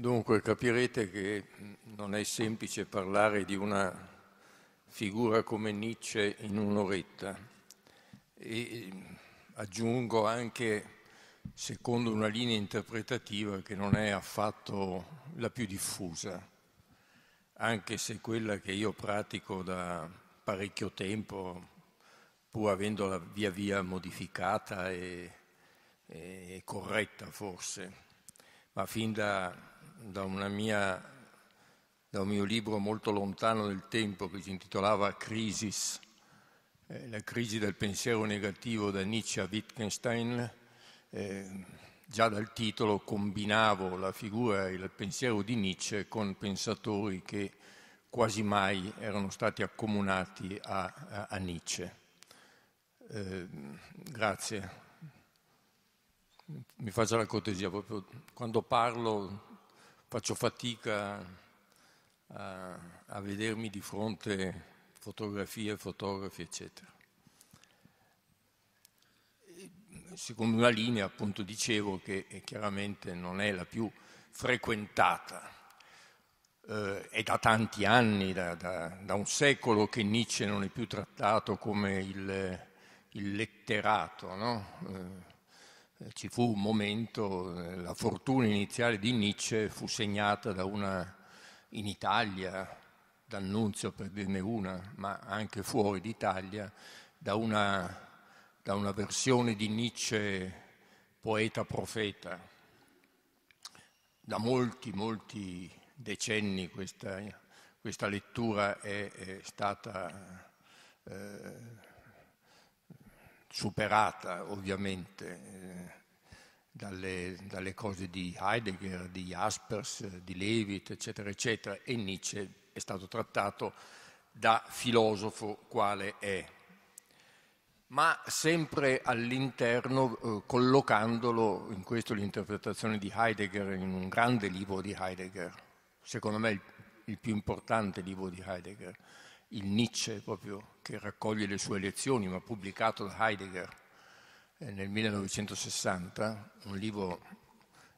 Dunque capirete che non è semplice parlare di una figura come Nietzsche in un'oretta e eh, aggiungo anche secondo una linea interpretativa che non è affatto la più diffusa, anche se quella che io pratico da parecchio tempo, pur avendola via via modificata e, e corretta forse, ma fin da da, mia, da un mio libro molto lontano nel tempo che si intitolava Crisis, eh, la crisi del pensiero negativo da Nietzsche a Wittgenstein. Eh, già dal titolo combinavo la figura e il pensiero di Nietzsche con pensatori che quasi mai erano stati accomunati a, a, a Nietzsche. Eh, grazie. Mi faccia la cortesia, proprio quando parlo faccio fatica a, a vedermi di fronte fotografie, fotografi, eccetera. Secondo una linea, appunto, dicevo che eh, chiaramente non è la più frequentata. Eh, è da tanti anni, da, da, da, un secolo, che Nietzsche non è più trattato come il, il letterato, no? Eh, ci fu un momento, eh, la fortuna iniziale di Nietzsche fu segnata da una in Italia, d'annunzio per dirne una, ma anche fuori d'Italia, da una, da una versione di Nietzsche poeta-profeta. Da molti, molti decenni questa, questa lettura è, è stata... Eh, superata ovviamente eh, dalle, dalle, cose di Heidegger, di Jaspers, di Levit, eccetera, eccetera, e Nietzsche è stato trattato da filosofo quale è, ma sempre all'interno, eh, collocandolo, in questo l'interpretazione di Heidegger, in un grande libro di Heidegger, secondo me il, il più importante libro di Heidegger, il Nietzsche proprio, che raccoglie le sue lezioni, ma pubblicato da Heidegger eh, nel 1960, un libro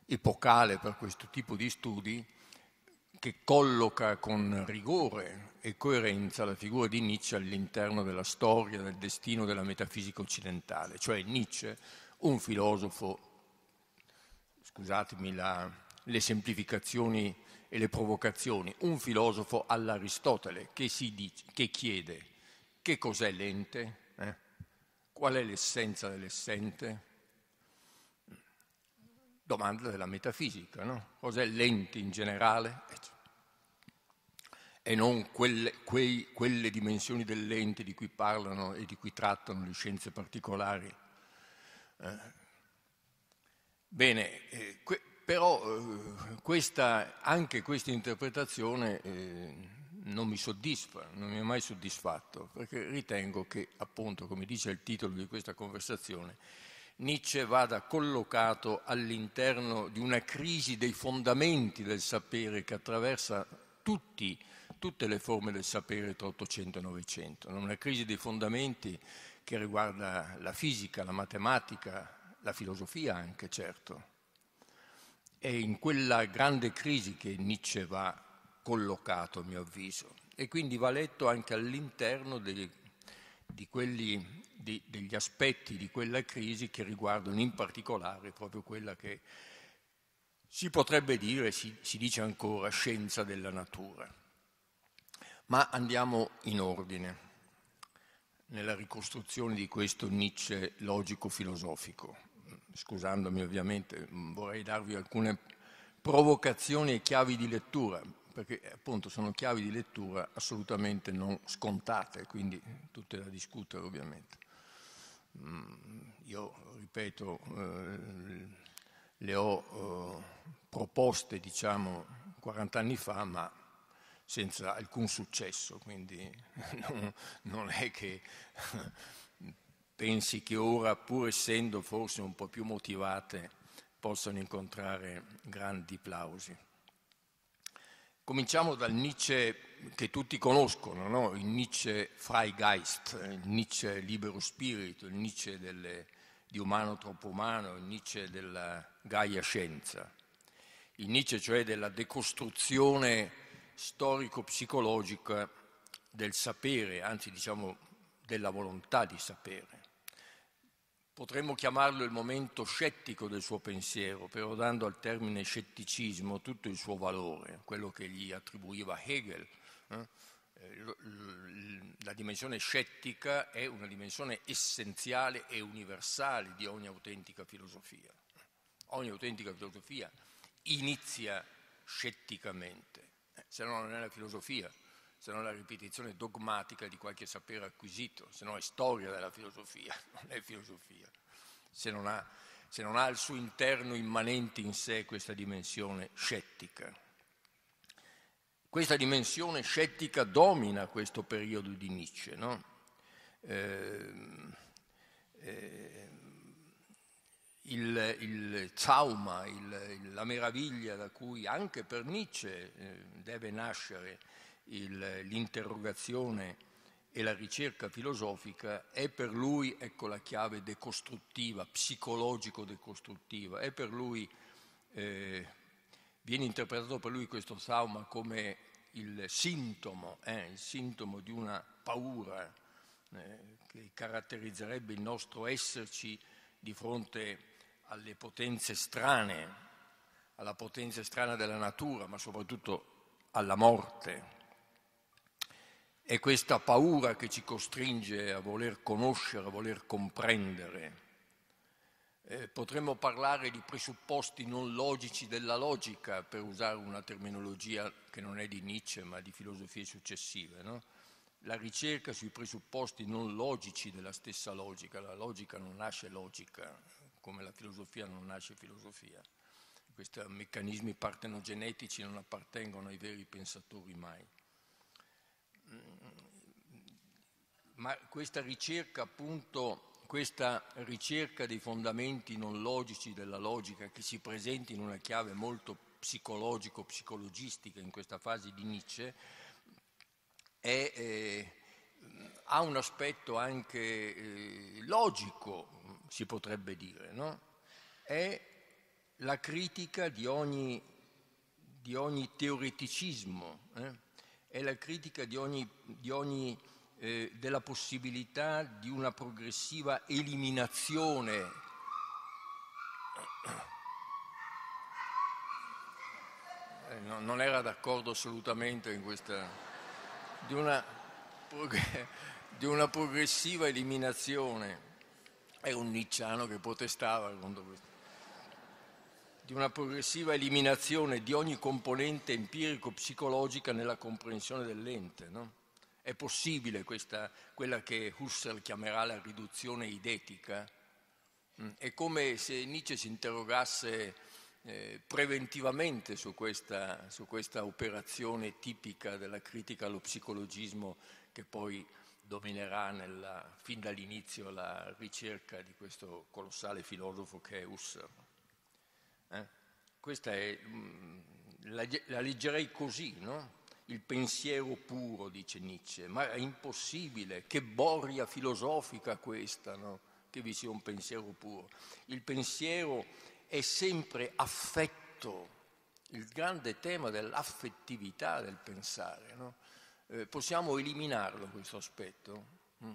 epocale per questo tipo di studi, che colloca con rigore e coerenza la figura di Nietzsche all'interno della storia, del destino della metafisica occidentale. Cioè Nietzsche, un filosofo, scusatemi la, le semplificazioni e le provocazioni, un filosofo all'Aristotele che, dice, che chiede che cos'è l'ente, eh? qual è l'essenza dell'essente, domanda della metafisica, no? cos'è l'ente in generale, e non quelle, quei, quelle dimensioni dell'ente di cui parlano e di cui trattano le scienze particolari. Eh. Bene, eh, que- però eh, questa, anche questa interpretazione eh, non mi soddisfa, non mi ha mai soddisfatto, perché ritengo che, appunto, come dice il titolo di questa conversazione, Nietzsche vada collocato all'interno di una crisi dei fondamenti del sapere che attraversa tutti, tutte le forme del sapere tra 800 e 900, una crisi dei fondamenti che riguarda la fisica, la matematica, la filosofia anche certo, è in quella grande crisi che Nietzsche va collocato, a mio avviso, e quindi va letto anche all'interno degli, di quelli, di, degli aspetti di quella crisi che riguardano in particolare proprio quella che si potrebbe dire, si, si dice ancora, scienza della natura. Ma andiamo in ordine nella ricostruzione di questo Nietzsche logico-filosofico scusandomi ovviamente, mm, vorrei darvi alcune provocazioni e chiavi di lettura, perché appunto sono chiavi di lettura assolutamente non scontate, quindi tutte da discutere ovviamente. Mm, io ripeto, eh, le ho eh, proposte diciamo 40 anni fa, ma senza alcun successo, quindi non, è che pensi che ora, pur essendo forse un po' più motivate, possano incontrare grandi plausi. Cominciamo dal Nietzsche che tutti conoscono, no? il Nietzsche Freigeist, il Nietzsche libero spirito, il Nietzsche delle, di umano troppo umano, il Nietzsche della Gaia scienza, il Nietzsche cioè della decostruzione storico-psicologica del sapere, anzi diciamo della volontà di sapere. Potremmo chiamarlo il momento scettico del suo pensiero, però dando al termine scetticismo tutto il suo valore, quello che gli attribuiva Hegel. Eh, eh, la dimensione scettica è una dimensione essenziale e universale di ogni autentica filosofia. Ogni autentica filosofia inizia scetticamente, eh, se no non è la filosofia se non la ripetizione dogmatica di qualche sapere acquisito, se no è storia della filosofia, non è filosofia, se non ha, se non ha al suo interno immanente in sé questa dimensione scettica. Questa dimensione scettica domina questo periodo di Nietzsche, no? eh, eh, il, il trauma, il, la meraviglia da cui anche per Nietzsche eh, deve nascere l'interrogazione e la ricerca filosofica è per lui, ecco la chiave decostruttiva, psicologico-decostruttiva, è per lui, eh, viene interpretato per lui questo trauma come il sintomo, eh, il sintomo di una paura eh, che caratterizzerebbe il nostro esserci di fronte alle potenze strane, alla potenza strana della natura, ma soprattutto alla morte. È questa paura che ci costringe a voler conoscere, a voler comprendere. Eh, potremmo parlare di presupposti non logici della logica, per usare una terminologia che non è di Nietzsche ma di filosofie successive. No? La ricerca sui presupposti non logici della stessa logica. La logica non nasce logica, come la filosofia non nasce filosofia. Questi meccanismi partenogenetici non appartengono ai veri pensatori mai. Mm, ma questa ricerca appunto, questa ricerca dei fondamenti non logici della logica che si presenta in una chiave molto psicologico-psicologistica in questa fase di Nietzsche, è, eh, ha un aspetto anche eh, logico, si potrebbe dire, no? è la critica di ogni, di ogni teoreticismo. Eh? è la critica di ogni, di ogni, eh, della possibilità di una progressiva eliminazione. Eh, no, non era d'accordo assolutamente in questa... di una, di una progressiva eliminazione. È un nicciano che protestava contro questo di una progressiva eliminazione di ogni componente empirico-psicologica nella comprensione dell'ente. No? È possibile questa, quella che Husserl chiamerà la riduzione idetica? Mm, è come se Nietzsche si interrogasse eh, preventivamente su questa, su questa operazione tipica della critica allo psicologismo che poi dominerà nella, fin dall'inizio la ricerca di questo colossale filosofo che è Husserl. Questa è, mm, la, la leggerei così, no? Il pensiero puro, dice Nietzsche, ma è impossibile, che boria filosofica questa, no? Che vi sia un pensiero puro. Il pensiero è sempre affetto, il grande tema dell'affettività del pensare, no? eh, possiamo eliminarlo questo aspetto? Mm.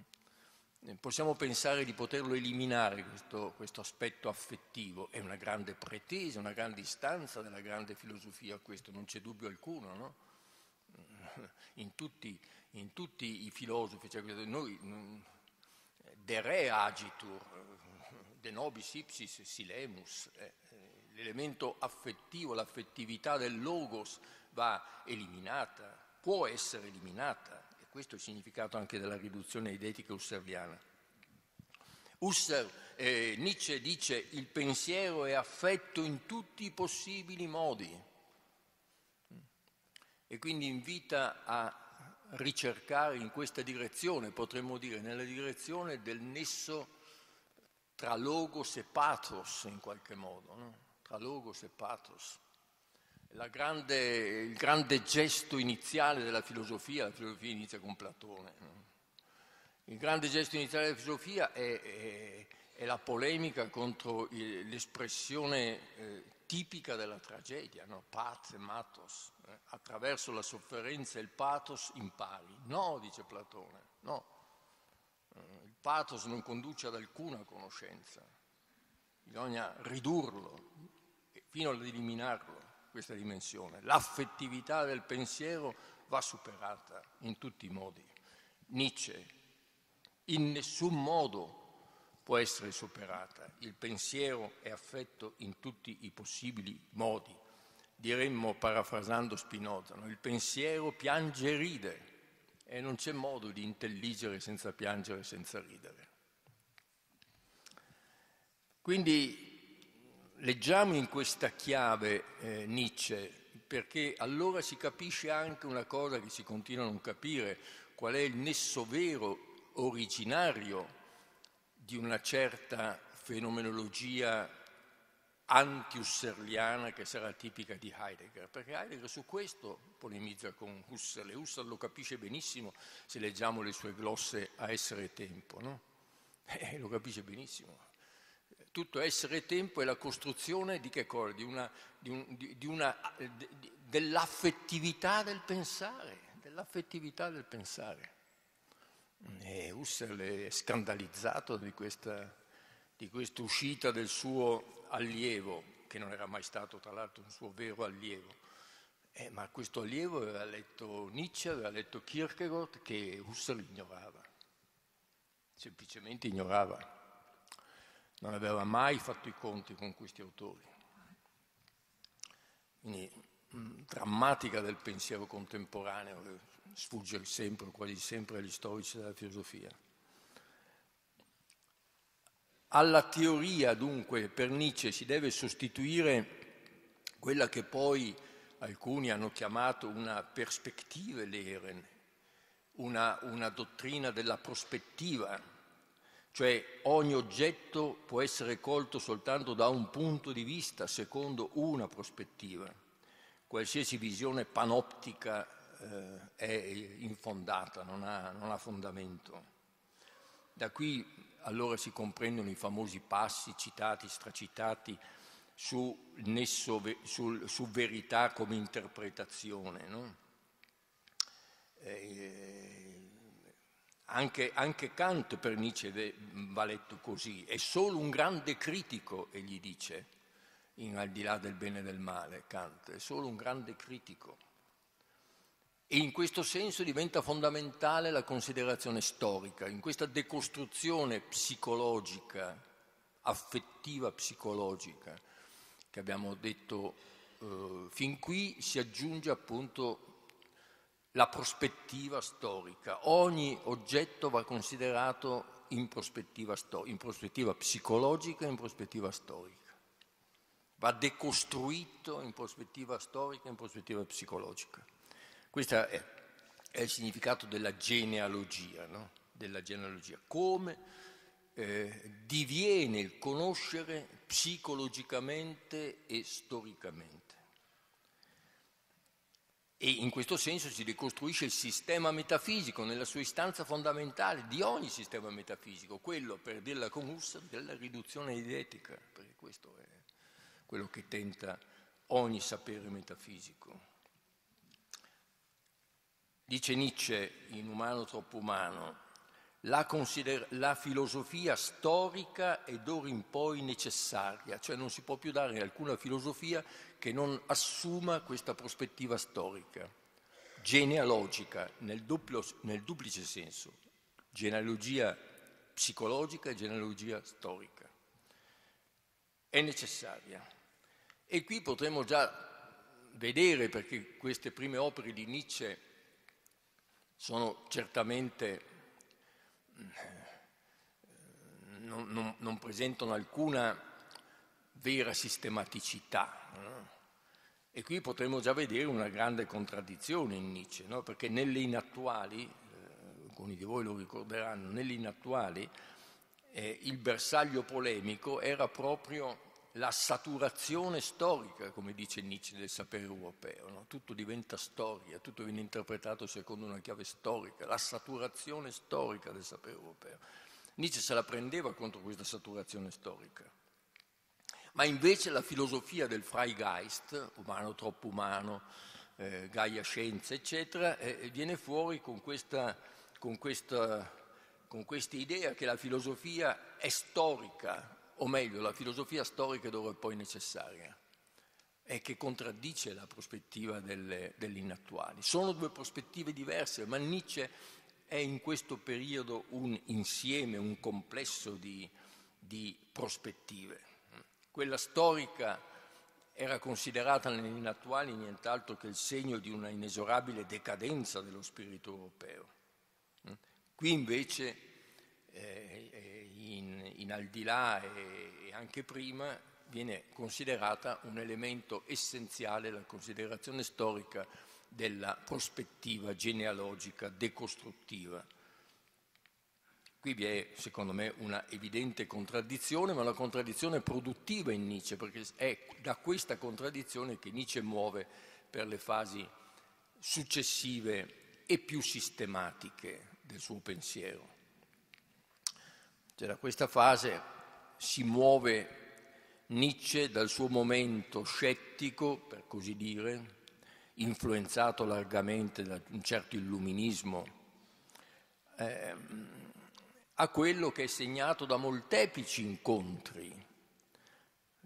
Eh, possiamo pensare di poterlo eliminare questo, questo, aspetto affettivo, è una grande pretesa, una grande istanza della grande filosofia, questo non c'è dubbio alcuno, no? in, tutti, in tutti, i filosofi, cioè noi, mm, de re agitur, de nobis ipsis silemus, eh, eh, l'elemento affettivo, l'affettività del logos va eliminata, può essere eliminata questo è il significato anche della riduzione eidetica husserliana. Husserl, eh, Nietzsche dice il pensiero è affetto in tutti i possibili modi mm. e quindi invita a ricercare in questa direzione, potremmo dire nella direzione del nesso tra logos e pathos in qualche modo, no? tra logos e pathos grande, il grande gesto iniziale della filosofia, la filosofia inizia con Platone, il grande gesto iniziale della filosofia è, è, è la polemica contro il, l'espressione eh, tipica della tragedia, no? Paz matos, eh? attraverso la sofferenza e il pathos impari. No, dice Platone, no. Eh, il pathos non conduce ad alcuna conoscenza, bisogna ridurlo fino ad eliminarlo questa dimensione. L'affettività del pensiero va superata in tutti i modi. Nietzsche in nessun modo può essere superata. Il pensiero è affetto in tutti i possibili modi. Diremmo, parafrasando Spinoza, no? il pensiero piange e ride e non c'è modo di intelligere senza piangere, senza ridere. Quindi Leggiamo in questa chiave eh, Nietzsche perché allora si capisce anche una cosa che si continua a non capire, qual è il nesso vero, originario di una certa fenomenologia anti-husserliana che sarà tipica di Heidegger, perché Heidegger su questo polemizza con Husserl e Husserl lo capisce benissimo se leggiamo le sue glosse a essere tempo, no? eh, lo capisce benissimo tutto essere tempo è la costruzione di che cosa? Di una, di un, di, di una, dell'affettività del pensare, dell'affettività del pensare. E Husserl è scandalizzato di questa, di questa uscita del suo allievo, che non era mai stato tra l'altro un suo vero allievo. Eh, ma questo allievo aveva letto Nietzsche, aveva letto Kierkegaard, che Husserl ignorava, semplicemente ignorava non aveva mai fatto i conti con questi autori. Quindi mm, drammatica del pensiero contemporaneo che sfugge sempre, quasi sempre agli storici della filosofia. Alla teoria, dunque, per Nietzsche si deve sostituire quella che poi alcuni hanno chiamato una prospettive lehren, una, una dottrina della prospettiva, cioè ogni oggetto può essere colto soltanto da un punto di vista, secondo una prospettiva. Qualsiasi visione panoptica eh, è infondata, non ha, non ha fondamento. Da qui allora si comprendono i famosi passi citati, stracitati, su, nesso, sul, su verità come interpretazione. No? Eh, anche, anche, Kant per Nietzsche va letto così, è solo un grande critico, egli dice, in al di là del bene e del male, Kant, è solo un grande critico. E in questo senso diventa fondamentale la considerazione storica, in questa decostruzione psicologica, affettiva psicologica, che abbiamo detto eh, fin qui, si aggiunge appunto la prospettiva storica. Ogni oggetto va considerato in prospettiva, storica, in prospettiva psicologica e in prospettiva storica. Va decostruito in prospettiva storica e in prospettiva psicologica. Questo è, è il significato della genealogia, no? della genealogia. Come eh, diviene il conoscere psicologicamente e storicamente. E in questo senso si ricostruisce il sistema metafisico nella sua istanza fondamentale di ogni sistema metafisico, quello, per dirla con Husserl, della riduzione eidetica, perché questo è quello che tenta ogni sapere metafisico. Dice Nietzsche in Umano troppo umano, la, consider- la filosofia storica è d'ora in poi necessaria, cioè non si può più dare alcuna filosofia che non assuma questa prospettiva storica, genealogica nel, duplio, nel duplice senso, genealogia psicologica e genealogia storica. È necessaria. E qui potremmo già vedere, perché queste prime opere di Nietzsche sono certamente eh, non, non, non presentano alcuna vera sistematicità. No? E qui potremmo già vedere una grande contraddizione in Nietzsche, no? perché nelle inattuali, eh, alcuni di voi lo ricorderanno, nelle inattuali eh, il bersaglio polemico era proprio la saturazione storica, come dice Nietzsche, del sapere europeo. No? Tutto diventa storia, tutto viene interpretato secondo una chiave storica, la saturazione storica del sapere europeo. Nietzsche se la prendeva contro questa saturazione storica. Ma invece la filosofia del Freigeist, umano troppo umano, eh, Gaia Scienza, eccetera, eh, eh viene fuori con questa, con, questa, con questa idea che la filosofia è storica, o meglio la filosofia storica dove è poi necessaria e che contraddice la prospettiva delle, dell'inattuale. Sono due prospettive diverse, ma Nietzsche è in questo periodo un insieme, un complesso di, di prospettive. Quella storica era considerata nell'inattuale nient'altro che il segno di una inesorabile decadenza dello spirito europeo. Qui invece eh, in al di là e, anche prima viene considerata un elemento essenziale la considerazione storica della prospettiva genealogica decostruttiva. Qui vi è, secondo me, una evidente contraddizione, ma una contraddizione produttiva in Nietzsche, perché è da questa contraddizione che Nietzsche muove per le fasi successive e più sistematiche del suo pensiero. C'era cioè, questa fase, si muove Nietzsche dal suo momento scettico, per così dire, influenzato largamente da un certo illuminismo, eh, a quello che è segnato da molteplici incontri.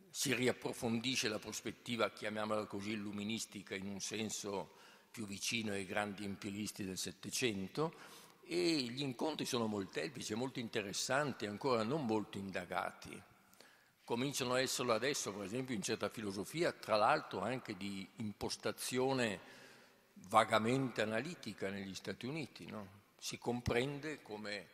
Si riapprofondisce la prospettiva, chiamiamola così, illuministica in un senso più vicino ai grandi empiristi del Settecento, e gli incontri sono molteplici, molto interessanti, ancora non molto indagati. Cominciano a esserlo adesso, per esempio, in certa filosofia, tra l'altro anche di impostazione vagamente analitica negli Stati Uniti. No? Si comprende come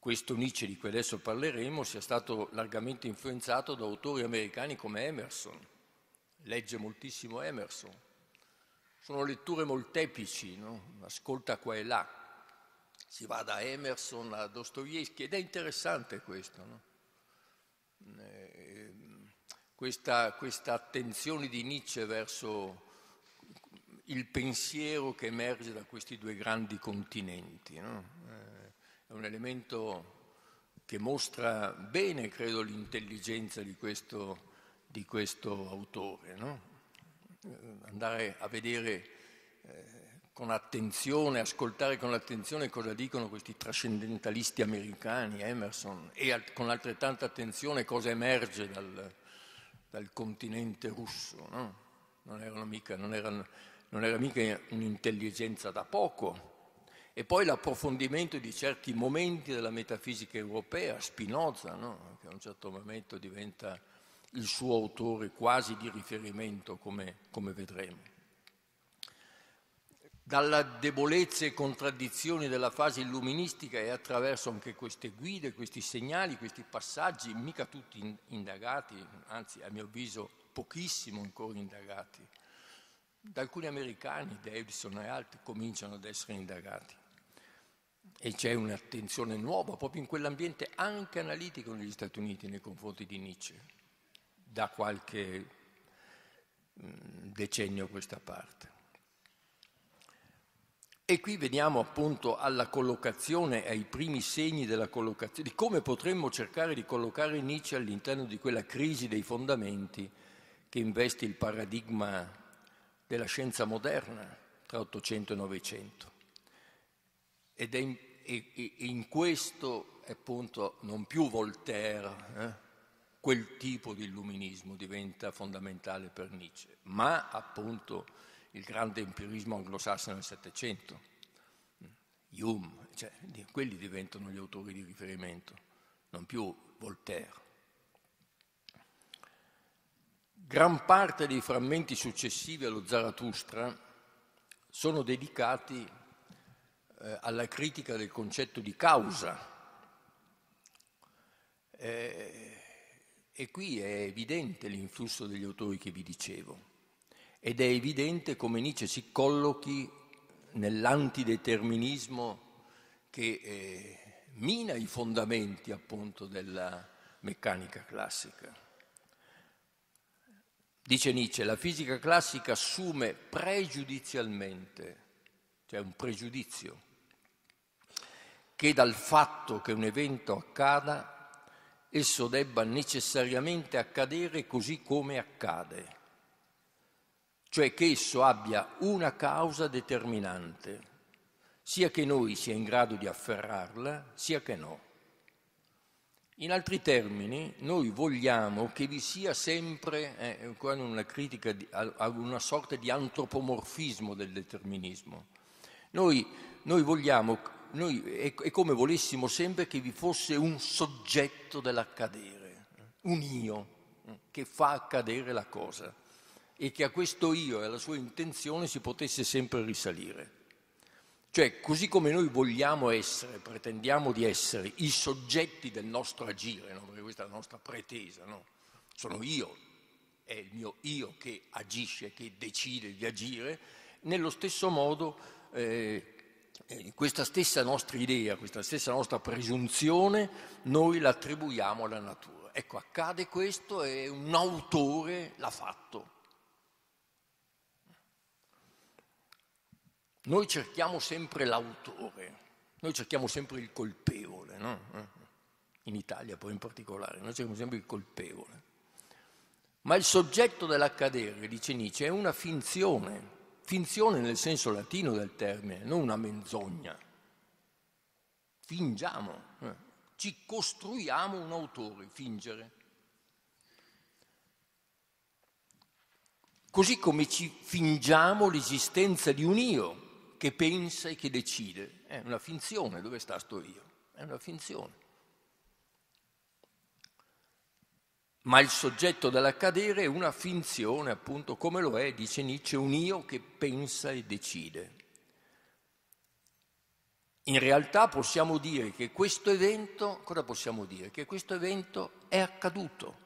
questo Nietzsche di cui adesso parleremo sia stato largamente influenzato da autori americani come Emerson. Legge moltissimo Emerson. Sono letture molteplici, no? ascolta qua e là si va da Emerson a Dostoevsky ed è interessante questo, no? Eh, questa, questa, attenzione di Nietzsche verso il pensiero che emerge da questi due grandi continenti. No? Eh, è un elemento che mostra bene, credo, l'intelligenza di questo, di questo autore. No? Eh, andare a vedere con attenzione, ascoltare con attenzione cosa dicono questi trascendentalisti americani, Emerson, e con altrettanta attenzione cosa emerge dal, dal continente russo. No? Non, mica, non, erano, non era mica un'intelligenza da poco, e poi l'approfondimento di certi momenti della metafisica europea, Spinoza, no? che a un certo momento diventa il suo autore quasi di riferimento, come, come vedremo dalla debolezza e contraddizioni della fase illuministica e attraverso anche queste guide, questi segnali, questi passaggi, mica tutti indagati, anzi a mio avviso pochissimo ancora indagati. Da alcuni americani, Davidson e altri, cominciano ad essere indagati. E c'è un'attenzione nuova proprio in quell'ambiente anche analitico negli Stati Uniti nei confronti di Nietzsche, da qualche mm, decennio a questa parte. E qui veniamo appunto alla collocazione, ai primi segni della collocazione, di come potremmo cercare di collocare Nietzsche all'interno di quella crisi dei fondamenti che investe il paradigma della scienza moderna tra 800 e 900. Ed è in, è, è in questo appunto non più Voltaire, eh? quel tipo di illuminismo diventa fondamentale per Nietzsche, ma appunto il grande empirismo anglosassone del Settecento, Hume, cioè, quelli diventano gli autori di riferimento, non più Voltaire. Gran parte dei frammenti successivi allo Zarathustra sono dedicati eh, alla critica del concetto di causa. Eh, e qui è evidente l'influsso degli autori che vi dicevo. Ed è evidente come Nietzsche si collochi nell'antideterminismo che eh, mina i fondamenti appunto della meccanica classica. Dice Nietzsche, la fisica classica assume pregiudizialmente, cioè un pregiudizio, che dal fatto che un evento accada, esso debba necessariamente accadere così come accade cioè che esso abbia una causa determinante, sia che noi sia in grado di afferrarla, sia che no. In altri termini, noi vogliamo che vi sia sempre eh, una critica di, a, una sorta di antropomorfismo del determinismo. Noi, noi vogliamo, noi, è, è, come volessimo sempre che vi fosse un soggetto dell'accadere, un io che fa accadere la cosa e che a questo io e alla sua intenzione si potesse sempre risalire. Cioè, così come noi vogliamo essere, pretendiamo di essere i soggetti del nostro agire, no? perché questa è la nostra pretesa, no? sono io, è il mio io che agisce, che decide di agire, nello stesso modo eh, eh questa stessa nostra idea, questa stessa nostra presunzione, noi la attribuiamo alla natura. Ecco, accade questo e un autore l'ha fatto. Noi cerchiamo sempre l'autore, noi cerchiamo sempre il colpevole, no? in Italia poi in particolare, noi cerchiamo sempre il colpevole. Ma il soggetto dell'accadere, dice Nietzsche, è una finzione, finzione nel senso latino del termine, non una menzogna. Fingiamo, eh. ci costruiamo un autore, fingere. Così come ci fingiamo l'esistenza di un io, che pensa e che decide. È una finzione, dove sta sto io? È una finzione. Ma il soggetto dell'accadere è una finzione, appunto, come lo è, dice Nietzsche, un io che pensa e decide. In realtà possiamo dire che questo evento, cosa possiamo dire? Che questo evento è accaduto.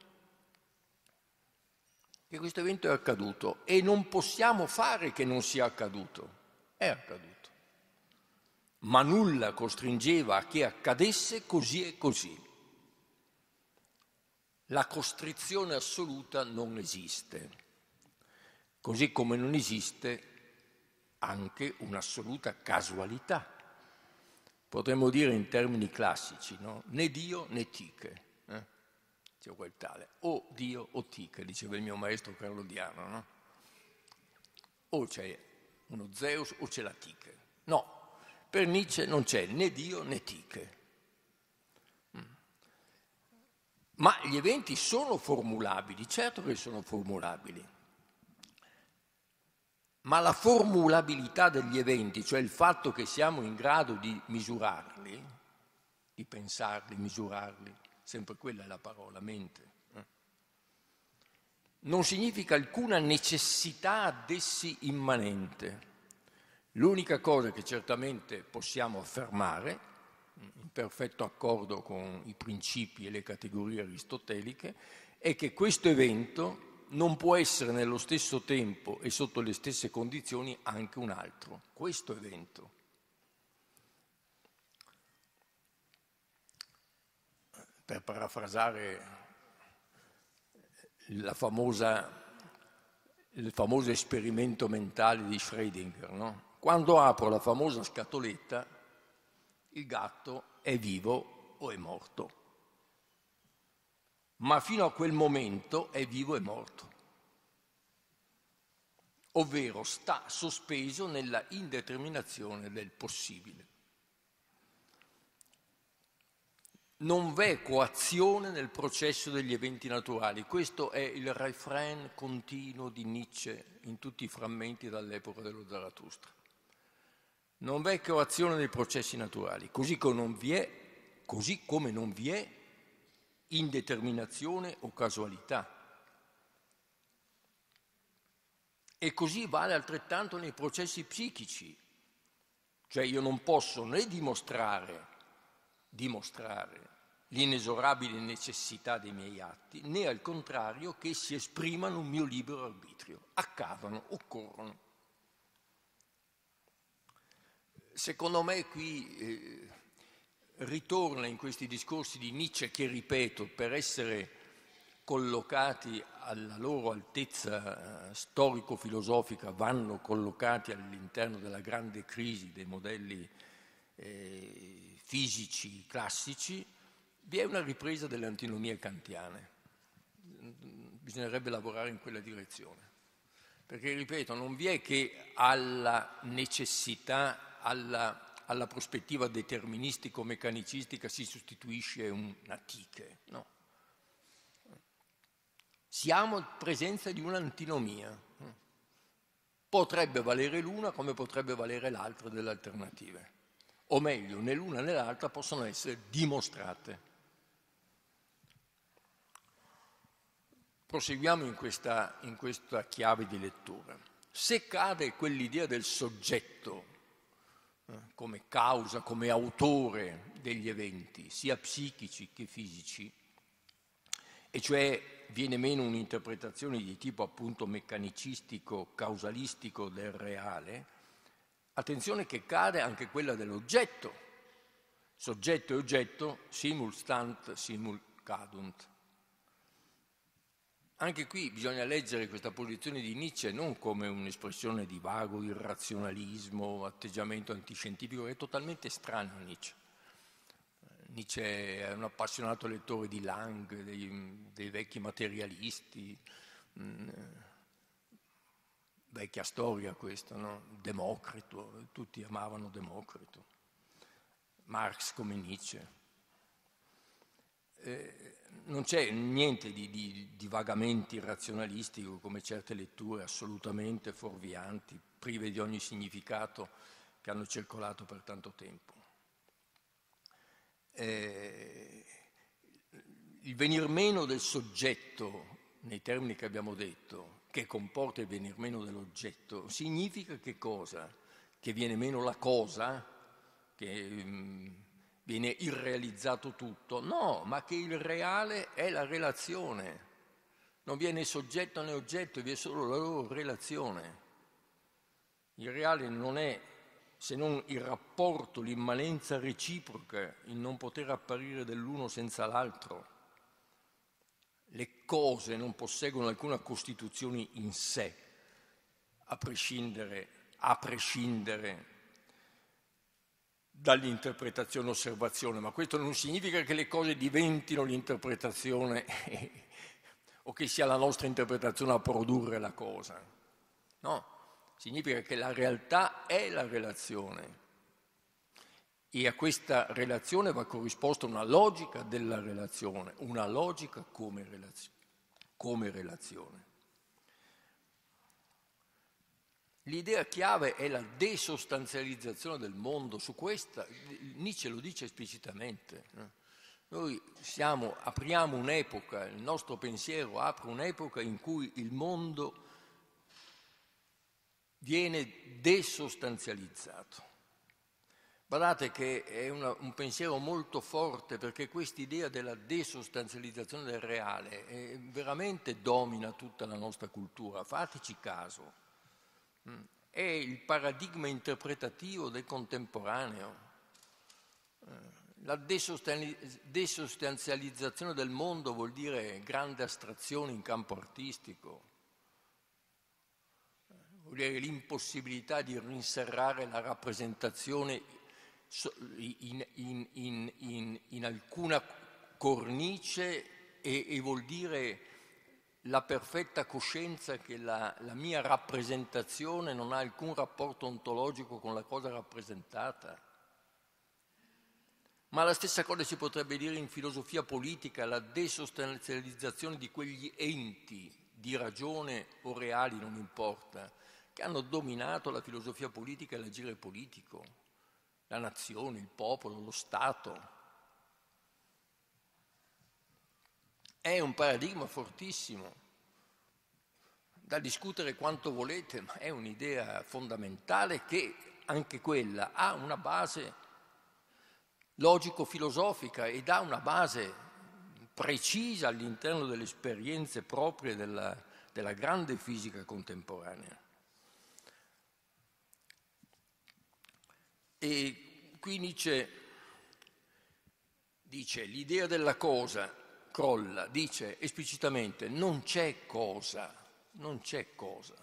Che questo evento è accaduto e non possiamo fare che non sia accaduto. È accaduto. Ma nulla costringeva a che accadesse così e così. La costrizione assoluta non esiste, così come non esiste anche un'assoluta casualità. Potremmo dire in termini classici, no? né Dio né Tiche, eh? c'è quel tale, o Dio o Tiche, diceva il mio maestro carlodiano, no? o c'è uno Zeus o c'è la Tiche. No, per Nietzsche non c'è né Dio né Tiche. Mm. Ma gli eventi sono formulabili, certo che sono formulabili. Ma la formulabilità degli eventi, cioè il fatto che siamo in grado di misurarli, di pensarli, misurarli, sempre quella è la parola, mente, non significa alcuna necessità ad essi immanente. L'unica cosa che certamente possiamo affermare, in perfetto accordo con i principi e le categorie aristoteliche, è che questo evento non può essere nello stesso tempo e sotto le stesse condizioni anche un altro, questo evento. Per parafrasare famosa, il famoso esperimento mentale di Schrödinger. No? Quando apro la famosa scatoletta, il gatto è vivo o è morto. Ma fino a quel momento è vivo e morto. Ovvero sta sospeso nella indeterminazione del possibile. non v'è coazione nel processo degli eventi naturali. Questo è il refrain continuo di Nietzsche in tutti i frammenti dall'epoca dello Zarathustra. Non v'è coazione nei processi naturali, così come non vi è, non vi è indeterminazione o casualità. E così vale altrettanto nei processi psichici. Cioè io non posso né dimostrare dimostrare l'inesorabile necessità dei miei atti, né al contrario che si esprimano un mio libero arbitrio, accadono, occorrono. Secondo me qui eh, ritorna in questi discorsi di Nietzsche che, ripeto, per essere collocati alla loro altezza eh, storico-filosofica, vanno collocati all'interno della grande crisi dei modelli eh, fisici classici, vi è una ripresa delle antinomie kantiane. Bisognerebbe lavorare in quella direzione. Perché, ripeto, non vi è che alla necessità, alla, alla prospettiva deterministico-meccanicistica si sostituisce una tiche, no. Siamo in presenza di un'antinomia. Potrebbe valere l'una come potrebbe valere l'altra delle alternative o meglio, né l'una né l'altra possono essere dimostrate. Proseguiamo in questa, in questa chiave di lettura. Se cade quell'idea del soggetto eh, come causa, come autore degli eventi, sia psichici che fisici, e cioè viene meno un'interpretazione di tipo appunto meccanicistico, causalistico del reale, Attenzione che cade anche quella dell'oggetto. Soggetto e oggetto simul stant, simul cadunt. Anche qui bisogna leggere questa posizione di Nietzsche non come un'espressione di vago irrazionalismo, atteggiamento antiscientifico, è totalmente strano Nietzsche. Nietzsche è un appassionato lettore di Lang, dei, dei vecchi materialisti, mh, mm, vecchia storia questa, no? Democrito, tutti amavano Democrito, Marx come Nietzsche. Eh, non c'è niente di, di, di vagamenti razionalistico come certe letture assolutamente fuorvianti, prive di ogni significato che hanno circolato per tanto tempo. Eh, il venir meno del soggetto, nei termini che abbiamo detto, che comporta il venir meno dell'oggetto, significa che cosa? Che viene meno la cosa, che um, viene irrealizzato tutto, no, ma che il reale è la relazione, non viene soggetto né oggetto, vi è solo la loro relazione. Il reale non è se non il rapporto, l'immanenza reciproca, il non poter apparire dell'uno senza l'altro le cose non posseggono alcuna costituzione in sé, a prescindere, a prescindere dall'interpretazione osservazione, ma questo non significa che le cose diventino l'interpretazione o che sia la nostra interpretazione a produrre la cosa. No, significa che la realtà è la relazione. E a questa relazione va corrisposta una logica della relazione, una logica come, relazio- come relazione. L'idea chiave è la desostanzializzazione del mondo, su questa Nietzsche lo dice esplicitamente. Noi siamo, apriamo un'epoca, il nostro pensiero apre un'epoca in cui il mondo viene desostanzializzato. Guardate che è una, un pensiero molto forte perché quest'idea della desostanzializzazione del reale è, eh, veramente domina tutta la nostra cultura, fateci caso. Mm. È il paradigma interpretativo del contemporaneo. Eh, la desostanzializzazione del mondo vuol dire grande astrazione in campo artistico, eh, vuol dire l'impossibilità di rinserrare la rappresentazione in, in, in, in alcuna cornice e, e, vuol dire la perfetta coscienza che la, la mia rappresentazione non ha alcun rapporto ontologico con la cosa rappresentata. Ma la stessa cosa si potrebbe dire in filosofia politica, la desostanzializzazione di quegli enti di ragione o reali, non importa, che hanno dominato la filosofia politica e l'agire politico la nazione, il popolo, lo Stato. È un paradigma fortissimo, da discutere quanto volete, ma è un'idea fondamentale che anche quella ha una base logico-filosofica ed ha una base precisa all'interno delle esperienze proprie della, della grande fisica contemporanea. E qui Nietzsche dice l'idea della cosa crolla, dice esplicitamente non c'è cosa, non c'è cosa.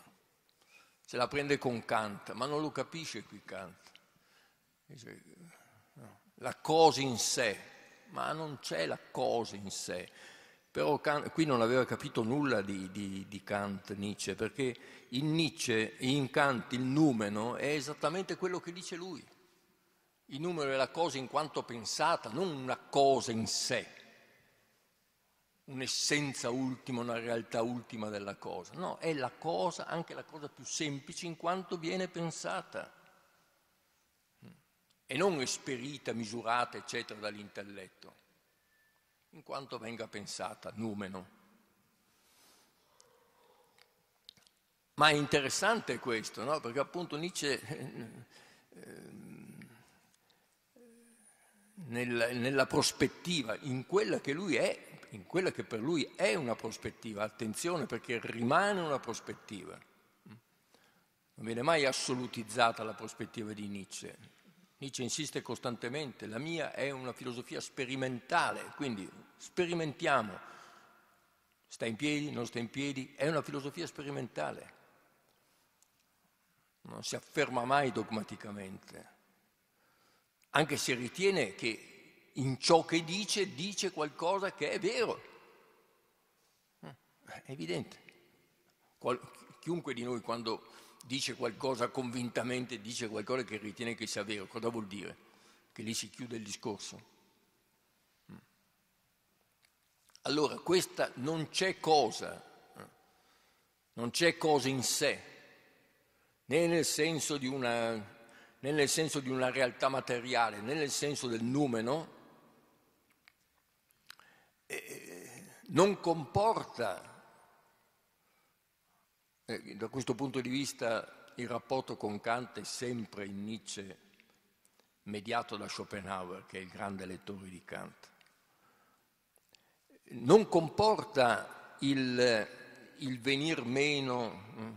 Se la prende con Kant, ma non lo capisce qui Kant. Dice, no, la cosa in sé, ma non c'è la cosa in sé. Però Kant, qui non aveva capito nulla di, di, di, Kant Nietzsche, perché in Nietzsche, in Kant, il numeno è esattamente quello che dice lui. Il numero è la cosa in quanto pensata, non una cosa in sé, un'essenza ultima, una realtà ultima della cosa. No, è la cosa, anche la cosa più semplice in quanto viene pensata e non esperita, misurata, eccetera, dall'intelletto, in quanto venga pensata, numeno. Ma è interessante questo, no? perché appunto Nietzsche eh, eh, nella, nella prospettiva, in quella che lui è, in quella che per lui è una prospettiva, attenzione perché rimane una prospettiva. Non viene mai assolutizzata la prospettiva di Nietzsche. Nietzsche insiste costantemente, la mia è una filosofia sperimentale, quindi sperimentiamo, sta in piedi, non sta in piedi, è una filosofia sperimentale. Non si afferma mai dogmaticamente anche se ritiene che in ciò che dice dice qualcosa che è vero. Eh, è evidente. Qual- chiunque di noi quando dice qualcosa convintamente, dice qualcosa che ritiene che sia vero, cosa vuol dire? Che lì si chiude il discorso. Mm. Allora, questa non c'è cosa, eh, non c'è cosa in sé, né nel senso di una né nel senso di una realtà materiale, né nel senso del numero, non comporta eh, da questo punto di vista il rapporto con Kant è sempre in Nietzsche mediato da Schopenhauer, che è il grande lettore di Kant. Non comporta il, il venir meno hm,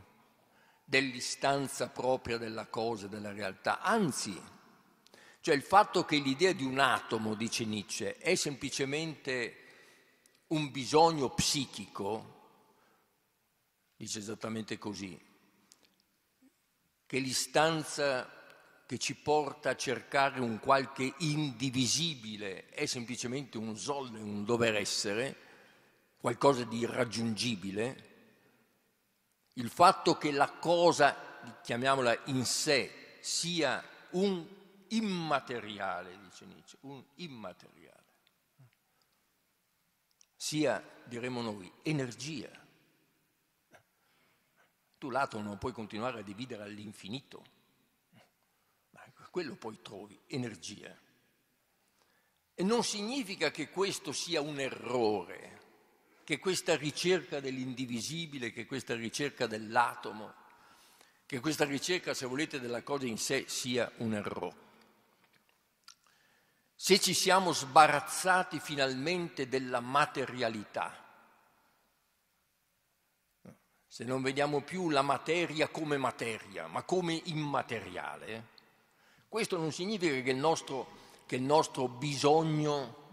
dell'istanza propria della cosa, della realtà, anzi, cioè il fatto che l'idea di un atomo, dice Nietzsche, è semplicemente un bisogno psichico, dice esattamente così, che l'istanza che ci porta a cercare un qualche indivisibile è semplicemente un sol, un dover essere, qualcosa di irraggiungibile, il fatto che la cosa, chiamiamola in sé, sia un immateriale, dice Nietzsche, un immateriale, sia, diremmo noi, energia. Tu l'atomo non puoi continuare a dividere all'infinito, ma quello poi trovi, energia. E non significa che questo sia un errore, che questa ricerca dell'indivisibile, che questa ricerca dell'atomo, che questa ricerca, se volete, della cosa in sé sia un errore. Se ci siamo sbarazzati finalmente della materialità, se non vediamo più la materia come materia, ma come immateriale, questo non significa che il nostro, che il nostro bisogno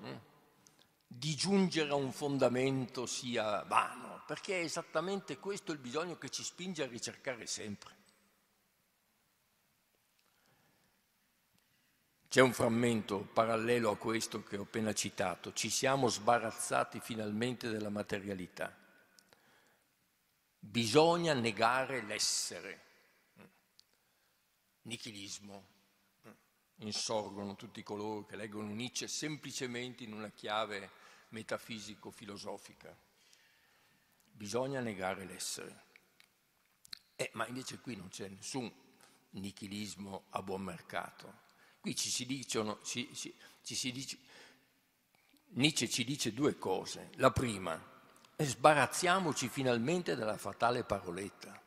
di giungere a un fondamento sia vano, perché è esattamente questo il bisogno che ci spinge a ricercare sempre. C'è un frammento parallelo a questo che ho appena citato. Ci siamo sbarazzati finalmente della materialità. Bisogna negare l'essere. Nichilismo. Insorgono tutti coloro che leggono Nietzsche semplicemente in una chiave metafisico-filosofica. Bisogna negare l'essere. Eh, ma invece qui non c'è nessun nichilismo a buon mercato. Qui ci si dicono, ci, ci, ci si dice, Nietzsche ci dice due cose. La prima, eh, sbarazziamoci finalmente dalla fatale paroletta.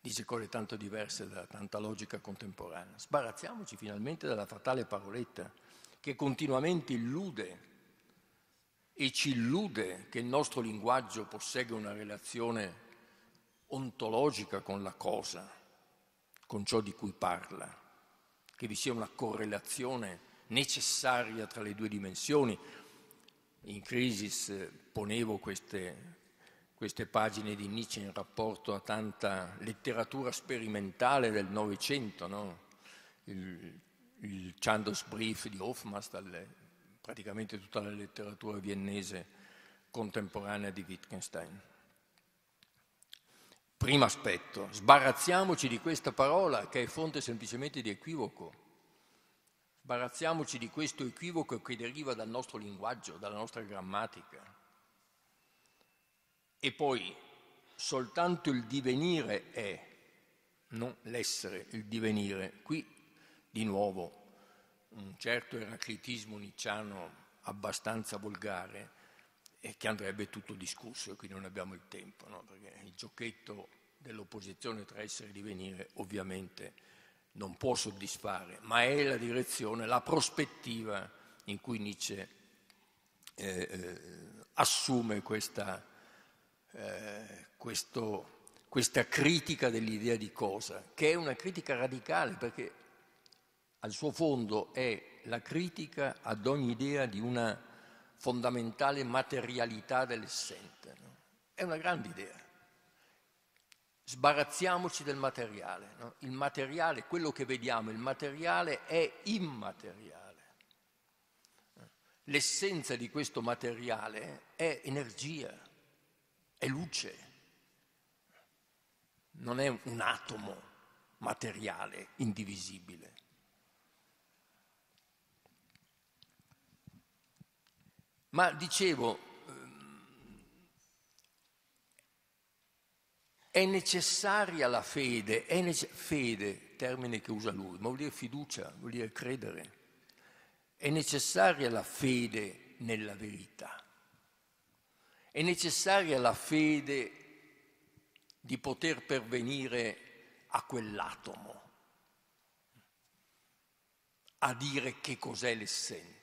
Dice cose tanto diverse da tanta logica contemporanea. Sbarazziamoci finalmente dalla fatale paroletta che continuamente illude e ci illude che il nostro linguaggio possegga una relazione ontologica con la cosa, con ciò di cui parla, che vi sia una correlazione necessaria tra le due dimensioni. In Crisis eh, ponevo queste, queste pagine di Nietzsche in rapporto a tanta letteratura sperimentale del Novecento, no? il il Chandos Brief di Hofmannsthal, praticamente tutta la letteratura viennese contemporanea di Wittgenstein. Primo aspetto, sbarazziamoci di questa parola che è fonte semplicemente di equivoco. Sbarazziamoci di questo equivoco che deriva dal nostro linguaggio, dalla nostra grammatica. E poi soltanto il divenire è, non l'essere, il divenire. Qui di nuovo un certo eraclitismo nicciano abbastanza volgare e che andrebbe tutto discusso e qui non abbiamo il tempo, no? perché il giochetto dell'opposizione tra essere e divenire ovviamente non può soddisfare, ma è la direzione, la prospettiva in cui Nietzsche eh, eh, assume questa, eh, questo, questa critica dell'idea di cosa, che è una critica radicale perché al suo fondo è la critica ad ogni idea di una fondamentale materialità dell'essente. No? È una grande idea. Sbarazziamoci del materiale. No? Il materiale, quello che vediamo, il materiale è immateriale. L'essenza di questo materiale è energia, è luce, non è un atomo materiale indivisibile. Ma dicevo, ehm, è necessaria la fede, è nece- fede, termine che usa lui, ma vuol dire fiducia, vuol dire credere. È necessaria la fede nella verità. È necessaria la fede di poter pervenire a quell'atomo, a dire che cos'è l'essenza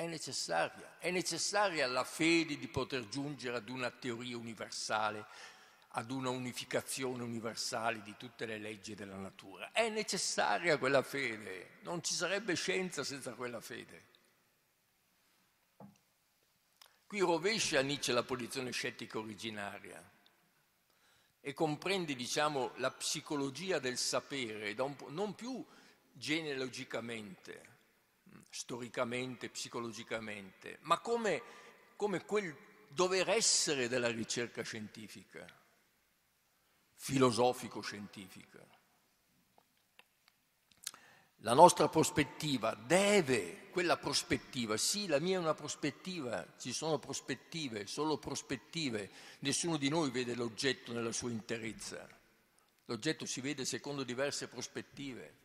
è necessaria. È necessaria la fede di poter giungere ad una teoria universale, ad una unificazione universale di tutte le leggi della natura. È necessaria quella fede, non ci sarebbe scienza senza quella fede. Qui rovescia Nietzsche la posizione scettica originaria e comprende, diciamo, la psicologia del sapere, non più genealogicamente, storicamente, psicologicamente, ma come, come quel dover essere della ricerca scientifica, filosofico-scientifica. La nostra prospettiva deve, quella prospettiva, sì, la mia è una prospettiva, ci sono prospettive, solo prospettive, nessuno di noi vede l'oggetto nella sua interezza, l'oggetto si vede secondo diverse prospettive.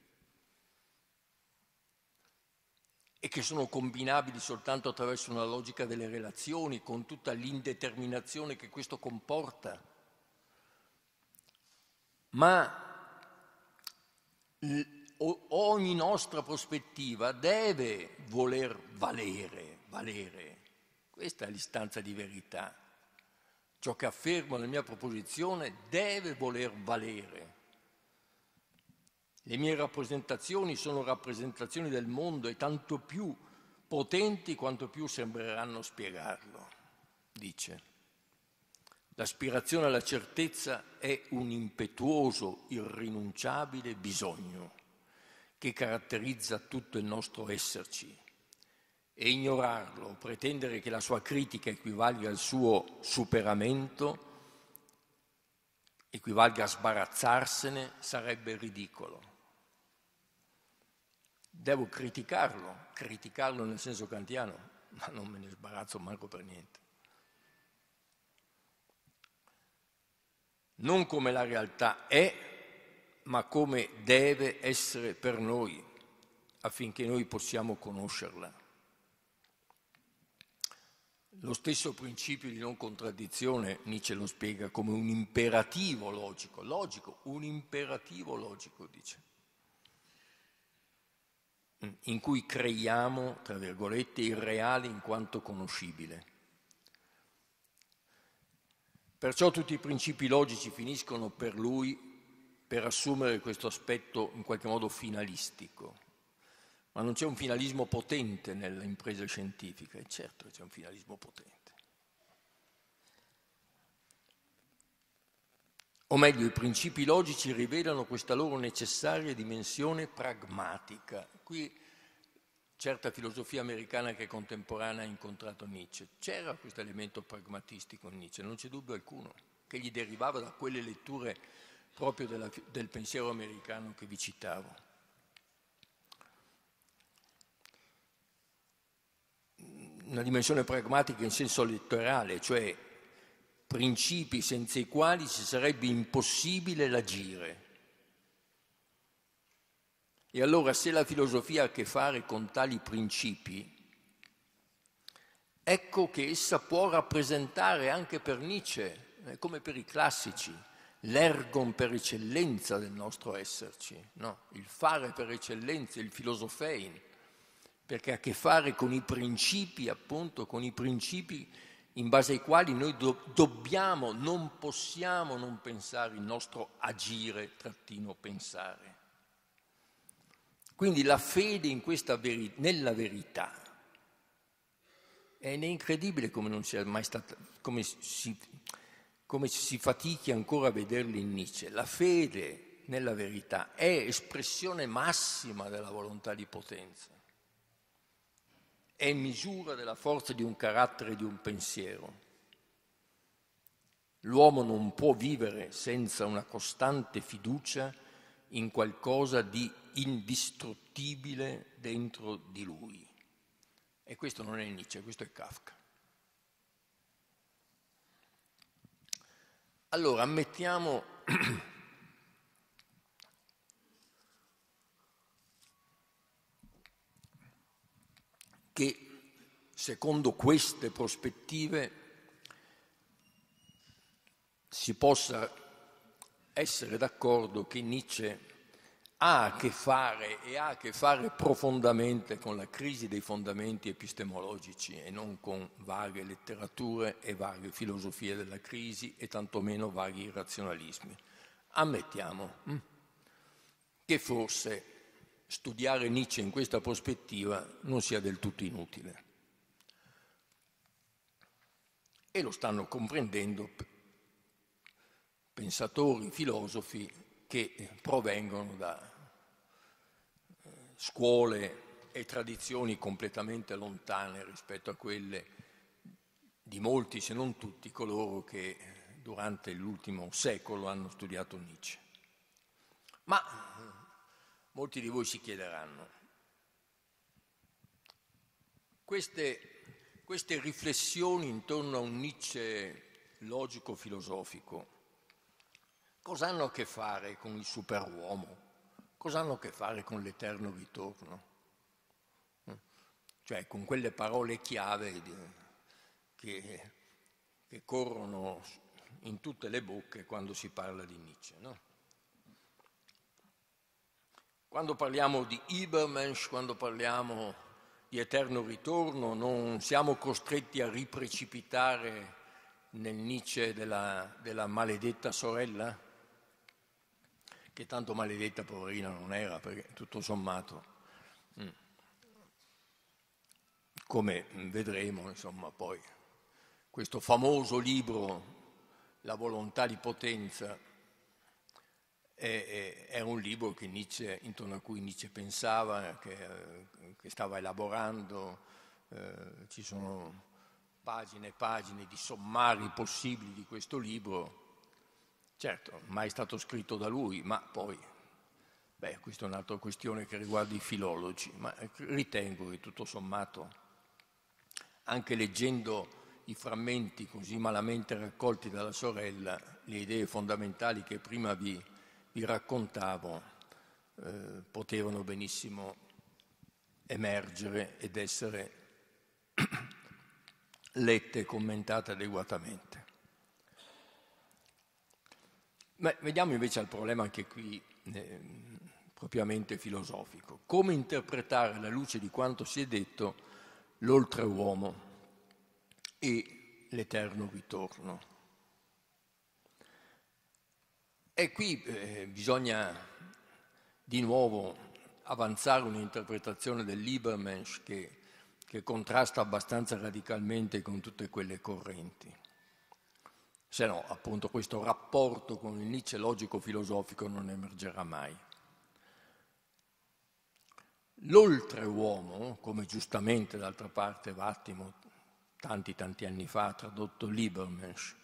e che sono combinabili soltanto attraverso una logica delle relazioni, con tutta l'indeterminazione che questo comporta. Ma ogni nostra prospettiva deve voler valere, valere. Questa è l'istanza di verità. Ciò che affermo nella mia proposizione deve voler valere. Le mie rappresentazioni sono rappresentazioni del mondo e tanto più potenti quanto più sembreranno spiegarlo, dice. L'aspirazione alla certezza è un impetuoso, irrinunciabile bisogno che caratterizza tutto il nostro esserci e ignorarlo, pretendere che la sua critica equivalga al suo superamento, equivalga a sbarazzarsene, sarebbe ridicolo. Devo criticarlo, criticarlo nel senso kantiano, ma non me ne sbarazzo manco per niente. Non come la realtà è, ma come deve essere per noi, affinché noi possiamo conoscerla. Lo stesso principio di non contraddizione Nietzsche lo spiega come un imperativo logico, logico, un imperativo logico, dice in cui creiamo, tra virgolette, il reale in quanto conoscibile. Perciò tutti i principi logici finiscono per lui per assumere questo aspetto in qualche modo finalistico. Ma non c'è un finalismo potente nell'impresa scientifica, è certo che c'è un finalismo potente. o meglio i principi logici rivelano questa loro necessaria dimensione pragmatica. Qui certa filosofia americana che è contemporanea ha incontrato Nietzsche. C'era questo elemento pragmatistico in Nietzsche, non c'è dubbio alcuno, che gli derivava da quelle letture proprio della, del pensiero americano che vi citavo. Una dimensione pragmatica in senso letterale, cioè principi senza i quali ci sarebbe impossibile l'agire. E allora se la filosofia ha a che fare con tali principi, ecco che essa può rappresentare anche per Nietzsche, eh, come per i classici, l'ergon per eccellenza del nostro esserci, no? il fare per eccellenza, il filosofein, perché ha a che fare con i principi, appunto, con i principi in base ai quali noi do- dobbiamo, non possiamo non pensare il nostro agire, trattino pensare. Quindi la fede veri- nella verità è incredibile come non sia mai stata, come si, come si fatichi ancora a vederlo in Nietzsche. La fede nella verità è espressione massima della volontà di potenza è misura della forza di un carattere e di un pensiero. L'uomo non può vivere senza una costante fiducia in qualcosa di indistruttibile dentro di lui. E questo non è Nietzsche, questo è Kafka. Allora, ammettiamo che secondo queste prospettive si possa essere d'accordo che Nietzsche ha a che fare e ha a che fare profondamente con la crisi dei fondamenti epistemologici e non con vaghe letterature e vaghe filosofie della crisi e tantomeno vaghi razionalismi. Ammettiamo hm, che forse studiare Nietzsche in questa prospettiva non sia del tutto inutile. E lo stanno comprendendo pensatori, filosofi che provengono da eh, scuole e tradizioni completamente lontane rispetto a quelle di molti, se non tutti, coloro che durante l'ultimo secolo hanno studiato Nietzsche. Ma Molti di voi si chiederanno, queste, queste riflessioni intorno a un Nietzsche logico-filosofico, cosa hanno a che fare con il superuomo? Cosa hanno a che fare con l'eterno ritorno? Cioè con quelle parole chiave che, che corrono in tutte le bocche quando si parla di Nietzsche. No? Quando parliamo di Ibermensch, quando parliamo di eterno ritorno, non siamo costretti a riprecipitare nel Nietzsche della, della maledetta sorella, che tanto maledetta poverina non era, perché tutto sommato mm, come vedremo, insomma, poi questo famoso libro, La volontà di potenza, è, è, un libro Nietzsche, intorno a cui Nietzsche pensava, che, che stava elaborando, eh, ci sono pagine e pagine di sommari possibili di questo libro, certo, mai stato scritto da lui, ma poi, beh, questa è un'altra questione che riguarda i filologi, ma ritengo che tutto sommato, anche leggendo i frammenti così malamente raccolti dalla sorella, le idee fondamentali che prima vi vi raccontavo eh, potevano benissimo emergere ed essere lette e commentate adeguatamente. Beh, vediamo invece il problema anche qui eh, propriamente filosofico. Come interpretare alla luce di quanto si è detto l'oltreuomo e l'eterno ritorno? E qui eh, bisogna di nuovo avanzare un'interpretazione del Libermensch che, che contrasta abbastanza radicalmente con tutte quelle correnti. Se no, appunto, questo rapporto con il Nietzsche logico-filosofico non emergerà mai. L'oltreuomo, come giustamente d'altra parte Vattimo tanti tanti anni fa ha tradotto Liebermensch,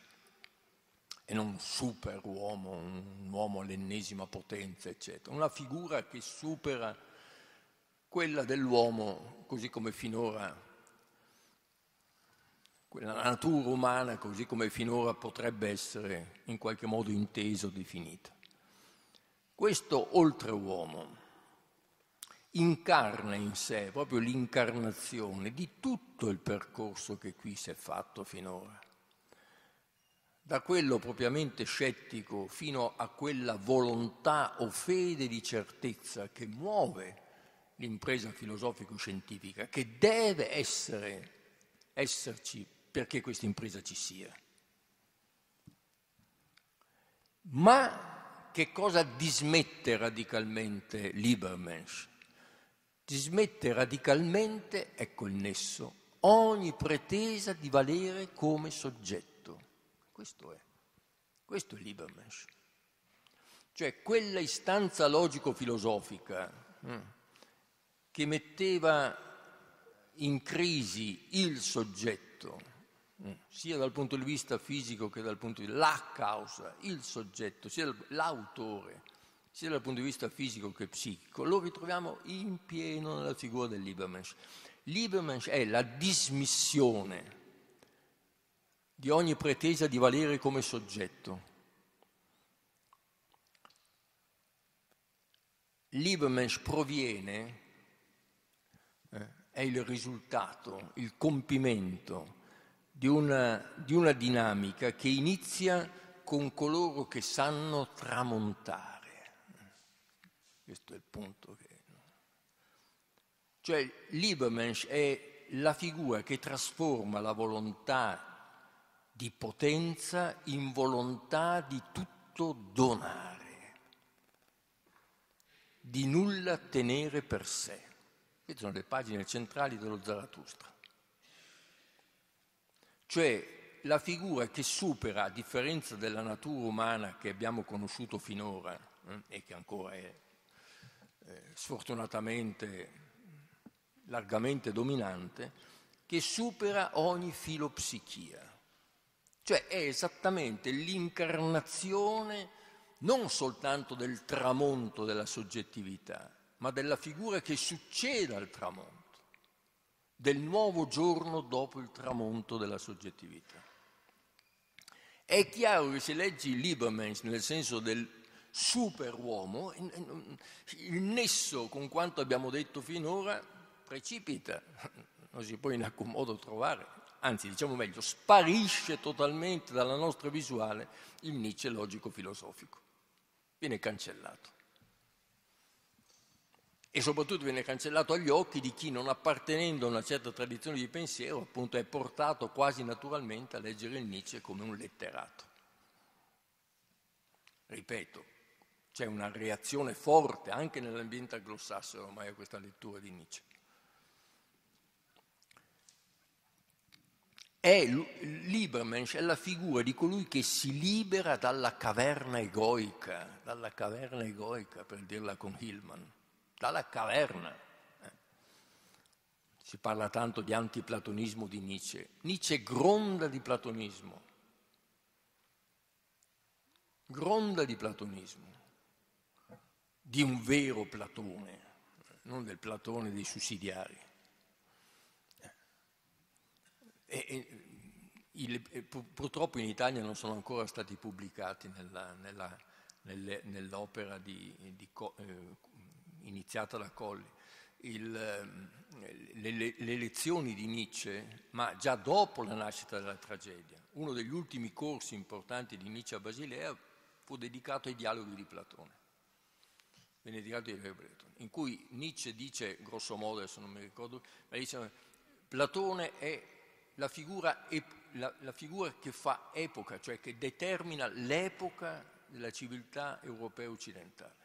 e non un superuomo, un uomo all'ennesima potenza, eccetera. Una figura che supera quella dell'uomo, così come finora, quella natura umana, così come finora potrebbe essere in qualche modo intesa o definita. Questo oltreuomo incarna in sé proprio l'incarnazione di tutto il percorso che qui si è fatto finora da quello propriamente scettico fino a quella volontà o fede di certezza che muove l'impresa filosofico-scientifica, che deve essere, esserci perché questa impresa ci sia. Ma che cosa dismette radicalmente Liebermensch? Dismette radicalmente, ecco il nesso, ogni pretesa di valere come soggetto. Questo è, questo è Liebermensch. Cioè quella istanza logico-filosofica hm, che metteva in crisi il soggetto, hm, sia dal punto di vista fisico che dal punto di vista la causa, il soggetto, sia dal, l'autore, sia dal punto di vista fisico che psichico, lo ritroviamo in pieno nella figura del Liebermensch. Liebermensch è la dismissione di ogni pretesa di valere come soggetto. Liebermensch proviene, eh, è il risultato, il compimento di una, di una dinamica che inizia con coloro che sanno tramontare. Questo è il punto che... Cioè Liebermensch è la figura che trasforma la volontà di potenza in volontà di tutto donare, di nulla tenere per sé. Queste sono le pagine centrali dello Zarathustra. Cioè la figura che supera, a differenza della natura umana che abbiamo conosciuto finora eh, e che ancora è eh, sfortunatamente largamente dominante, che supera ogni filopsichia cioè è esattamente l'incarnazione non soltanto del tramonto della soggettività, ma della figura che succede al tramonto, del nuovo giorno dopo il tramonto della soggettività. È chiaro che se leggi Liebermans nel senso del superuomo, il nesso con quanto abbiamo detto finora precipita, non si può in alcun modo trovare anzi diciamo meglio, sparisce totalmente dalla nostra visuale il Nietzsche logico-filosofico. Viene cancellato. E soprattutto viene cancellato agli occhi di chi, non appartenendo a una certa tradizione di pensiero, appunto è portato quasi naturalmente a leggere il Nietzsche come un letterato. Ripeto, c'è una reazione forte anche nell'ambiente anglosassone ormai a questa lettura di Nietzsche. è Libermensch è la figura di colui che si libera dalla caverna egoica, dalla caverna egoica per dirla con Hillman, dalla caverna. Eh. Si parla tanto di antiplatonismo di Nietzsche. Nietzsche gronda di platonismo. Gronda di platonismo. Di un vero Platone, non del Platone dei sussidiari. E, e, il, purtroppo in Italia non sono ancora stati pubblicati nella, nella, nelle, nell'opera di, di, eh, iniziata da Colli. Il, le, le, le, lezioni di Nietzsche, ma già dopo la nascita della tragedia. Uno degli ultimi corsi importanti di Nietzsche a Basilea fu dedicato ai dialoghi di Platone, dedicato ai dialoghi di Platone in cui Nietzsche dice, grosso modo, adesso non mi ricordo, ma dice, Platone è la figura, la, la figura che fa epoca, cioè che determina l'epoca della civiltà europea occidentale.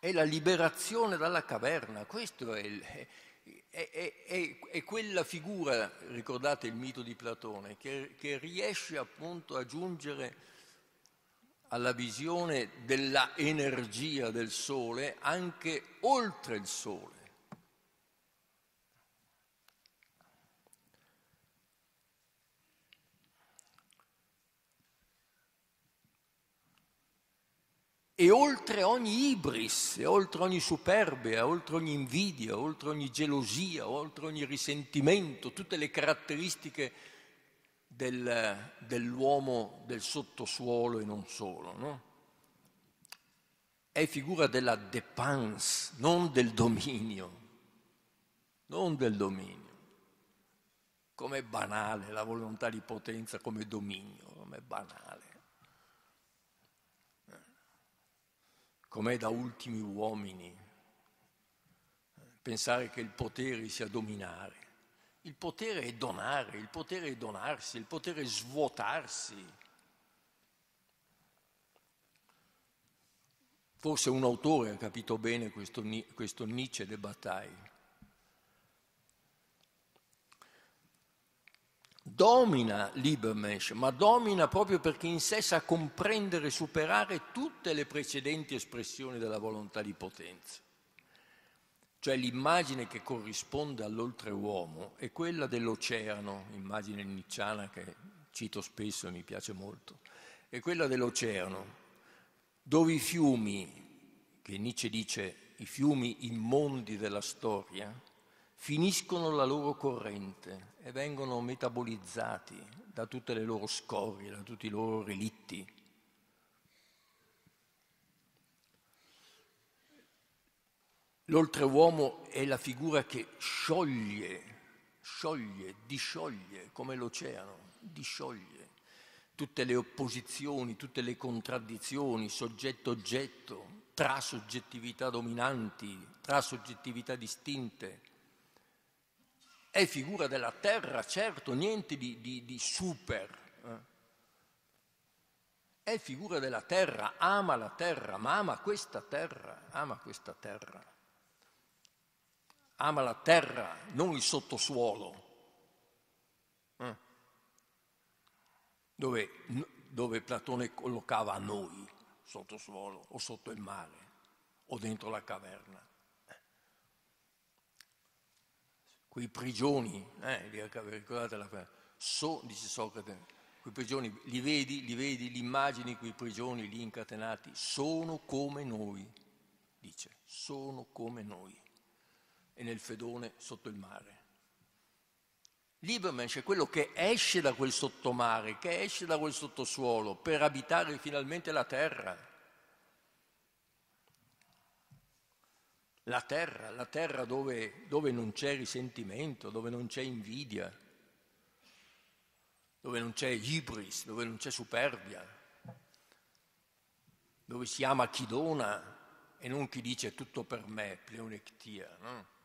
È la liberazione dalla caverna, questo è, il, è, è, è quella figura, ricordate il mito di Platone, che, che riesce appunto a giungere alla visione della energia del Sole anche oltre il Sole. E oltre ogni ibris, e oltre ogni superbia, oltre ogni invidia, oltre ogni gelosia, oltre ogni risentimento, tutte le caratteristiche del, dell'uomo del sottosuolo e non solo, no? È figura della dépense, non del dominio, non del dominio. Com'è banale la volontà di potenza come dominio, com'è banale. Eh? Com'è da ultimi uomini eh, pensare che il potere sia dominare. Il potere è donare, il potere è donarsi, il potere è svuotarsi. Forse un autore ha capito bene questo, questo Nietzsche de Bataille. domina Liebermesh, ma domina proprio perché in sé sa comprendere e superare tutte le precedenti espressioni della volontà di potenza. Cioè l'immagine che corrisponde all'oltreuomo è quella dell'oceano, immagine nicciana che cito spesso e mi piace molto, è quella dell'oceano, dove i fiumi, che Nietzsche dice i fiumi immondi della storia, finiscono la loro corrente e vengono metabolizzati da tutte le loro scorie, da tutti i loro relitti L'oltreuomo è la figura che scioglie, scioglie, discioglie come l'oceano, discioglie tutte le opposizioni, tutte le contraddizioni, soggetto-oggetto, tra soggettività dominanti, tra soggettività distinte. È figura della terra, certo, niente di, di, di super. Eh. È figura della terra, ama la terra, ma ama questa terra, ama questa terra ama la terra, non il sottosuolo, eh? dove, dove Platone collocava noi, sottosuolo o sotto il mare o dentro la caverna. Quei prigioni, eh, ricordate la caverna, so, dice Socrate, quei prigioni, li vedi, li vedi, li immagini, quei prigioni lì incatenati, sono come noi, dice, sono come noi e nel fedone sotto il mare. Liebermensch è quello che esce da quel sottomare, che esce da quel sottosuolo per abitare finalmente la terra. La terra, la terra dove, dove non c'è risentimento, dove non c'è invidia, dove non c'è ibris, dove non c'è superbia, dove si ama chi dona e non chi dice tutto per me, pleonectia. No?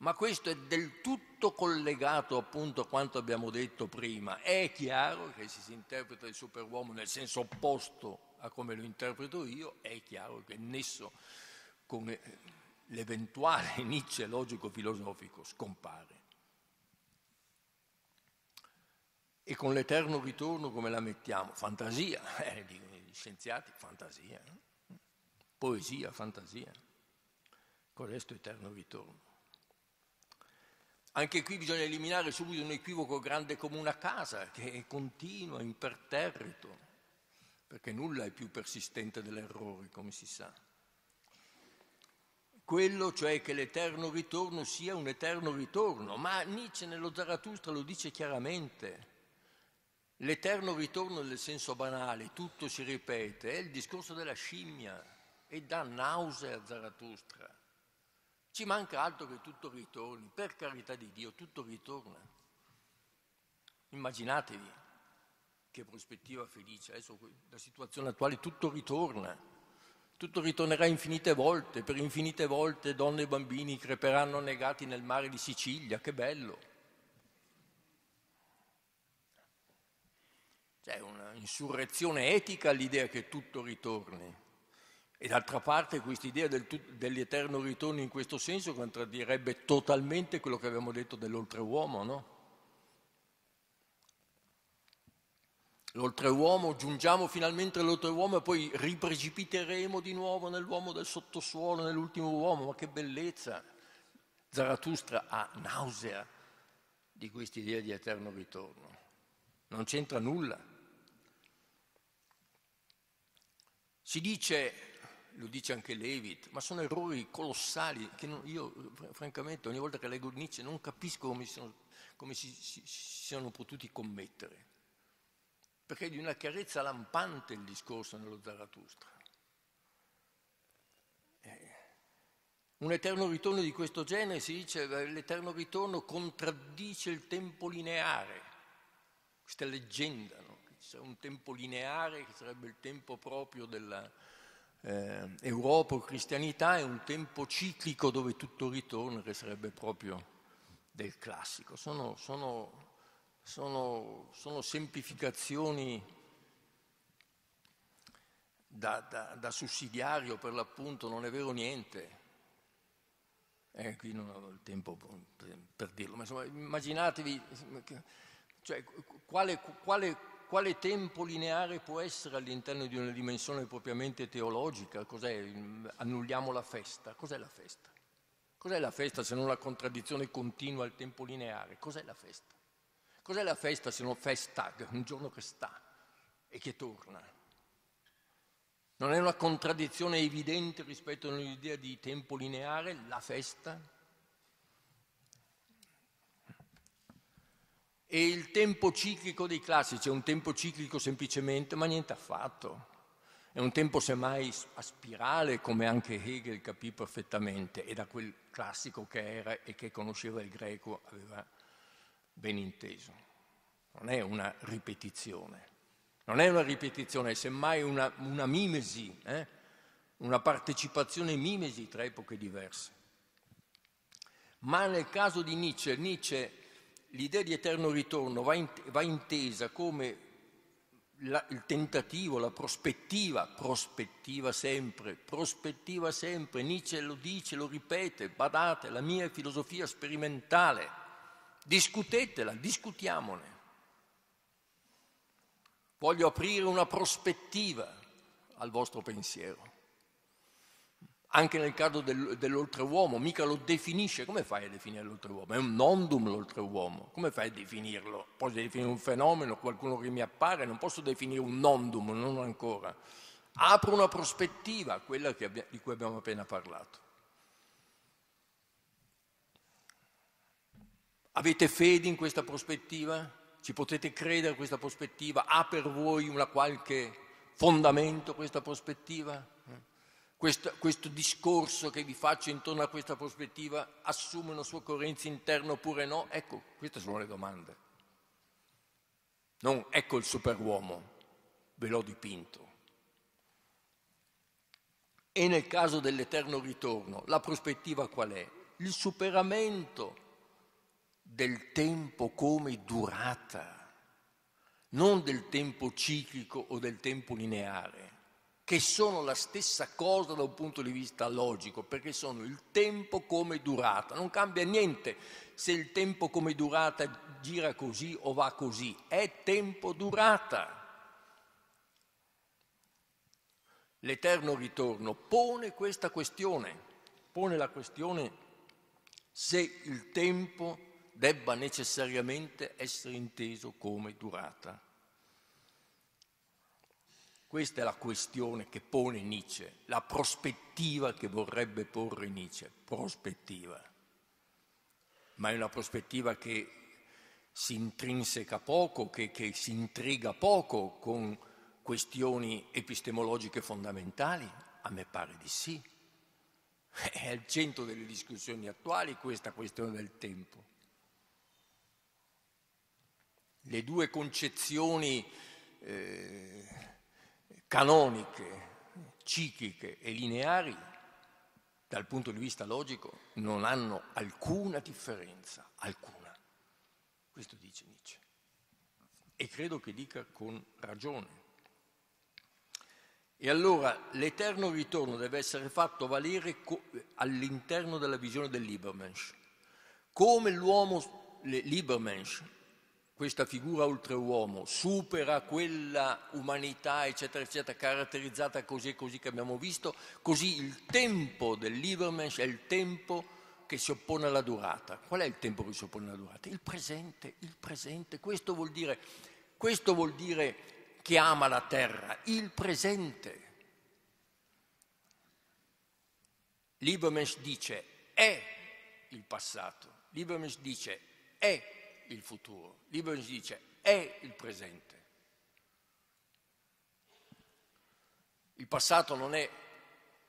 Ma questo è del tutto collegato appunto a quanto abbiamo detto prima. È chiaro che se si interpreta il superuomo nel senso opposto a come lo interpreto io, è chiaro che il nesso con eh, l'eventuale inizio logico-filosofico scompare. E con l'eterno ritorno come la mettiamo? Fantasia, eh, dicono gli scienziati, fantasia, poesia, fantasia. Con questo eterno ritorno. Anche qui bisogna eliminare subito un equivoco grande come una casa, che è continua, imperterrito, perché nulla è più persistente dell'errore, come si sa. Quello cioè che l'eterno ritorno sia un eterno ritorno, ma Nietzsche nello Zarathustra lo dice chiaramente. L'eterno ritorno nel senso banale, tutto si ripete, è il discorso della scimmia e dà nausea a Zarathustra ci manca altro che tutto ritorni, per carità di Dio, tutto ritorna. Immaginatevi che prospettiva felice, adesso la situazione attuale tutto ritorna, tutto ritornerà infinite volte, per infinite volte donne e bambini creperanno negati nel mare di Sicilia, che bello. C'è un'insurrezione etica all'idea che tutto ritorni. E d'altra parte quest'idea del, dell'eterno ritorno in questo senso contraddirebbe totalmente quello che abbiamo detto dell'oltreuomo, no? L'oltreuomo, giungiamo finalmente all'oltreuomo e poi riprecipiteremo di nuovo nell'uomo del sottosuolo, nell'ultimo uomo, ma che bellezza! Zarathustra ha nausea di quest'idea di eterno ritorno. Non c'entra nulla. Si dice lo dice anche Levit, ma sono errori colossali che non, io francamente ogni volta che leggo Nietzsche non capisco come, sono, come si, si, si siano potuti commettere, perché è di una chiarezza lampante il discorso nello Zarathustra. Eh, un eterno ritorno di questo genere, si dice, eh, l'eterno ritorno contraddice il tempo lineare. Questa è leggenda, no? c'è un tempo lineare che sarebbe il tempo proprio della, eh, Europa o cristianità è un tempo ciclico dove tutto ritorna, che sarebbe proprio del classico. Sono, sono, sono, sono semplificazioni da, da, da, sussidiario per l'appunto, non è vero niente. Eh, qui non ho il tempo per, dirlo, ma insomma, immaginatevi cioè, quale, quale quale tempo lineare può essere all'interno di una dimensione propriamente teologica? Cos'è? Annulliamo la festa. Cos'è la festa? Cos'è la festa se non la contraddizione continua al tempo lineare? Cos'è la festa? Cos'è la festa se non festag, un giorno che sta e che torna? Non è una contraddizione evidente rispetto all'idea di tempo lineare, la festa? E il tempo ciclico dei classici è un tempo ciclico semplicemente, ma niente affatto. È un tempo semmai a spirale, come anche Hegel capì perfettamente, e da quel classico che era e che conosceva il greco aveva ben inteso. Non è una ripetizione, non è una ripetizione, è semmai una, una mimesi, eh? una partecipazione mimesi tra epoche diverse. Ma nel caso di Nietzsche, Nietzsche l'idea di eterno ritorno va, in, va intesa come la, il tentativo, la prospettiva, prospettiva sempre, prospettiva sempre, Nietzsche lo dice, lo ripete, badate, la mia è filosofia sperimentale, discutetela, discutiamone. Voglio aprire una prospettiva al vostro pensiero anche nel caso del, dell'oltreuomo, mica lo definisce. Come fai a definire l'oltreuomo? È un nondum l'oltreuomo, come fai a definirlo? Posso definire un fenomeno, qualcuno che mi appare, non posso definire un nondum, non ancora. Apro una prospettiva, quella abbia, di cui abbiamo appena parlato. Avete fede in questa prospettiva? Ci potete credere a questa prospettiva? Ha per voi una qualche fondamento questa prospettiva? questo, questo, discorso che vi faccio intorno a questa prospettiva assume una sua coerenza interna oppure no? Ecco, queste sono le domande. Non ecco il superuomo, ve l'ho dipinto. E nel caso dell'eterno ritorno, la prospettiva qual è? Il superamento del tempo come durata, non del tempo ciclico o del tempo lineare che sono la stessa cosa da un punto di vista logico, perché sono il tempo come durata, non cambia niente se il tempo come durata gira così o va così, è tempo durata. L'eterno ritorno pone questa questione, pone la questione se il tempo debba necessariamente essere inteso come durata. Questa è la questione che pone Nietzsche, la prospettiva che vorrebbe porre Nietzsche, prospettiva. Ma è una prospettiva che si intrinseca poco, che, che si intriga poco con questioni epistemologiche fondamentali? A me pare di sì. È al centro delle discussioni attuali questa questione del tempo. Le due concezioni... Eh, canoniche, cicliche e lineari, dal punto di vista logico, non hanno alcuna differenza, alcuna. Questo dice Nietzsche. E credo che dica con ragione. E allora l'eterno ritorno deve essere fatto valere co- all'interno della visione del Liebermensch. Come l'uomo, le, Libermensch, questa figura oltreuomo supera quella umanità, eccetera, eccetera, caratterizzata così e così che abbiamo visto, così il tempo del Lieberman è il tempo che si oppone alla durata. Qual è il tempo che si oppone alla durata? Il presente, il presente. Questo vuol dire, questo vuol dire che ama la terra, il presente. Lieberman dice è il passato, Lieberman dice è il futuro. Libero ci dice è il presente. Il passato non è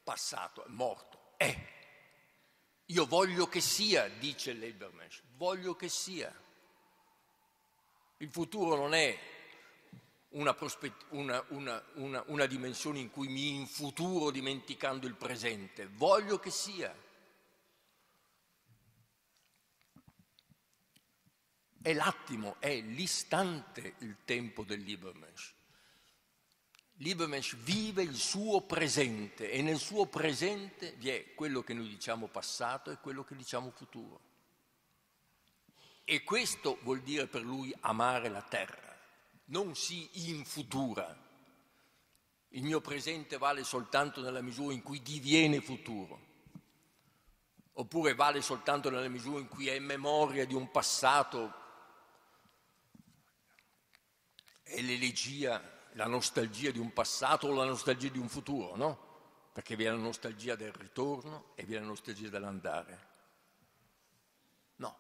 passato, è morto, è. Io voglio che sia, dice Leibermensch, voglio che sia. Il futuro non è una, prospett- una, una, una dimensione in cui mi infuturo dimenticando il presente, voglio che sia. È l'attimo, è l'istante il tempo del Liebermensch. Liebermensch vive il suo presente e nel suo presente vi è quello che noi diciamo passato e quello che diciamo futuro. E questo vuol dire per lui amare la terra, non si infutura. Il mio presente vale soltanto nella misura in cui diviene futuro oppure vale soltanto nella misura in cui è memoria di un passato è l'elegia, la nostalgia di un passato o la nostalgia di un futuro, no? Perché vi è la nostalgia del ritorno e vi è la nostalgia dell'andare. No,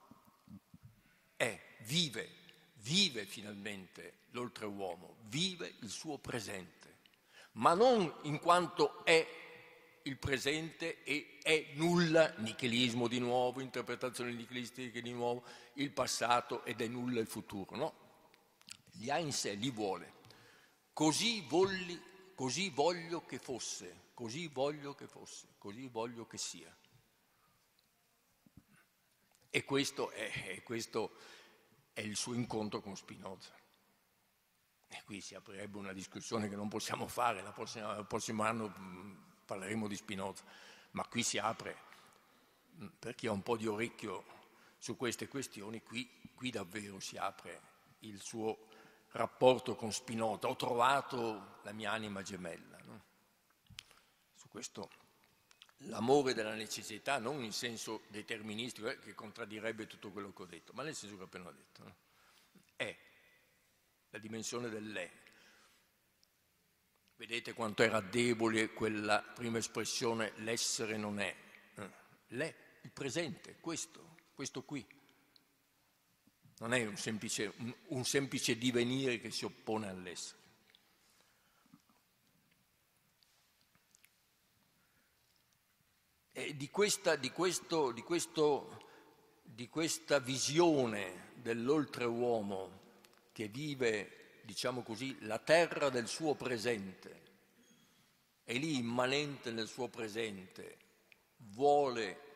è, vive, vive finalmente l'oltreuomo, vive il suo presente, ma non in quanto è il presente e è nulla, nichilismo di nuovo, interpretazioni nichilistiche di nuovo, il passato ed è nulla il futuro, no? li ha in sé, li vuole. Così, volli, così voglio che fosse, così voglio che fosse, così voglio che sia. E questo è, questo è il suo incontro con Spinoza. E qui si aprirebbe una discussione che non possiamo fare, la prossima, il prossimo anno mm, parleremo di Spinoza, ma qui si apre, mm, per chi ha un po' di orecchio su queste questioni, qui, qui davvero si apre il suo rapporto con Spinoza, ho trovato la mia anima gemella. No? Su questo l'amore della necessità, non in senso deterministico eh, che contraddirebbe tutto quello che ho detto, ma nel senso che ho appena detto, no? è la dimensione dell'è. Vedete quanto era debole quella prima espressione l'essere non è. L'è, il presente, questo, questo qui non è un semplice, un, un semplice divenire che si oppone all'essere. E di questa, di questo, di questo di questa visione dell'oltreuomo che vive, diciamo così, la terra del suo presente, è lì immanente nel suo presente, vuole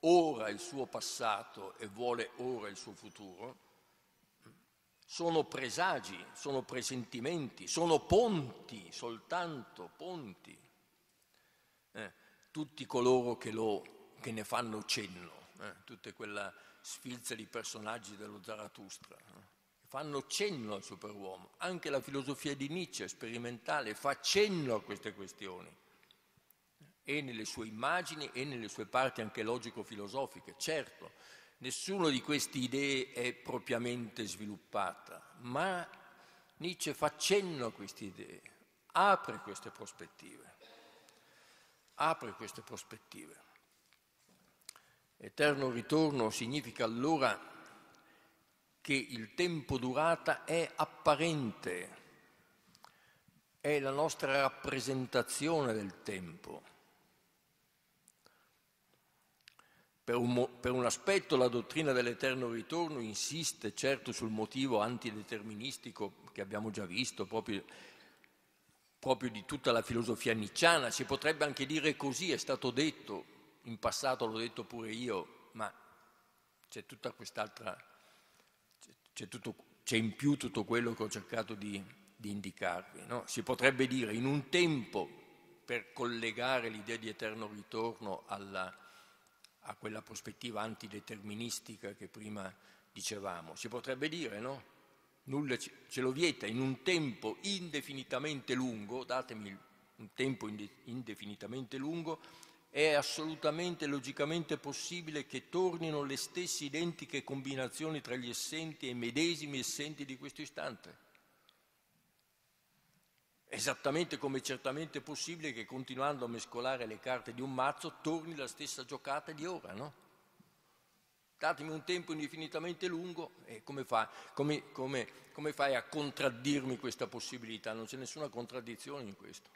ora il suo passato e vuole ora il suo futuro, sono presagi, sono presentimenti, sono ponti, soltanto ponti. Eh, tutti coloro che, lo, che, ne fanno cenno, eh, tutta quella sfilza di personaggi dello Zarathustra, eh, fanno cenno al superuomo. Anche la filosofia di Nietzsche sperimentale fa cenno a queste questioni e nelle sue immagini e nelle sue parti anche logico-filosofiche. Certo, nessuna di queste idee è propriamente sviluppata, ma Nietzsche fa cenno a queste idee, apre queste prospettive, apre queste prospettive. Eterno ritorno significa allora che il tempo durata è apparente, è la nostra rappresentazione del tempo Per un, per un, aspetto la dottrina dell'eterno ritorno insiste certo sul motivo antideterministico che abbiamo già visto, proprio, proprio di tutta la filosofia nicciana, si potrebbe anche dire così, è stato detto, in passato l'ho detto pure io, ma c'è tutta quest'altra, c'è, tutto, c'è in più tutto quello che ho cercato di, di indicarvi. No? Si potrebbe dire in un tempo per collegare l'idea di eterno ritorno alla a quella prospettiva antideterministica che prima dicevamo. Si potrebbe dire, no? Nulla ce lo vieta in un tempo indefinitamente lungo, datemi un tempo indefinitamente lungo, è assolutamente logicamente possibile che tornino le stesse identiche combinazioni tra gli essenti e i medesimi essenti di questo istante. Esattamente come è certamente possibile che continuando a mescolare le carte di un mazzo torni la stessa giocata di ora, no? Datemi un tempo indefinitamente lungo e come, fa, come, come, come fai a contraddirmi questa possibilità? Non c'è nessuna contraddizione in questo.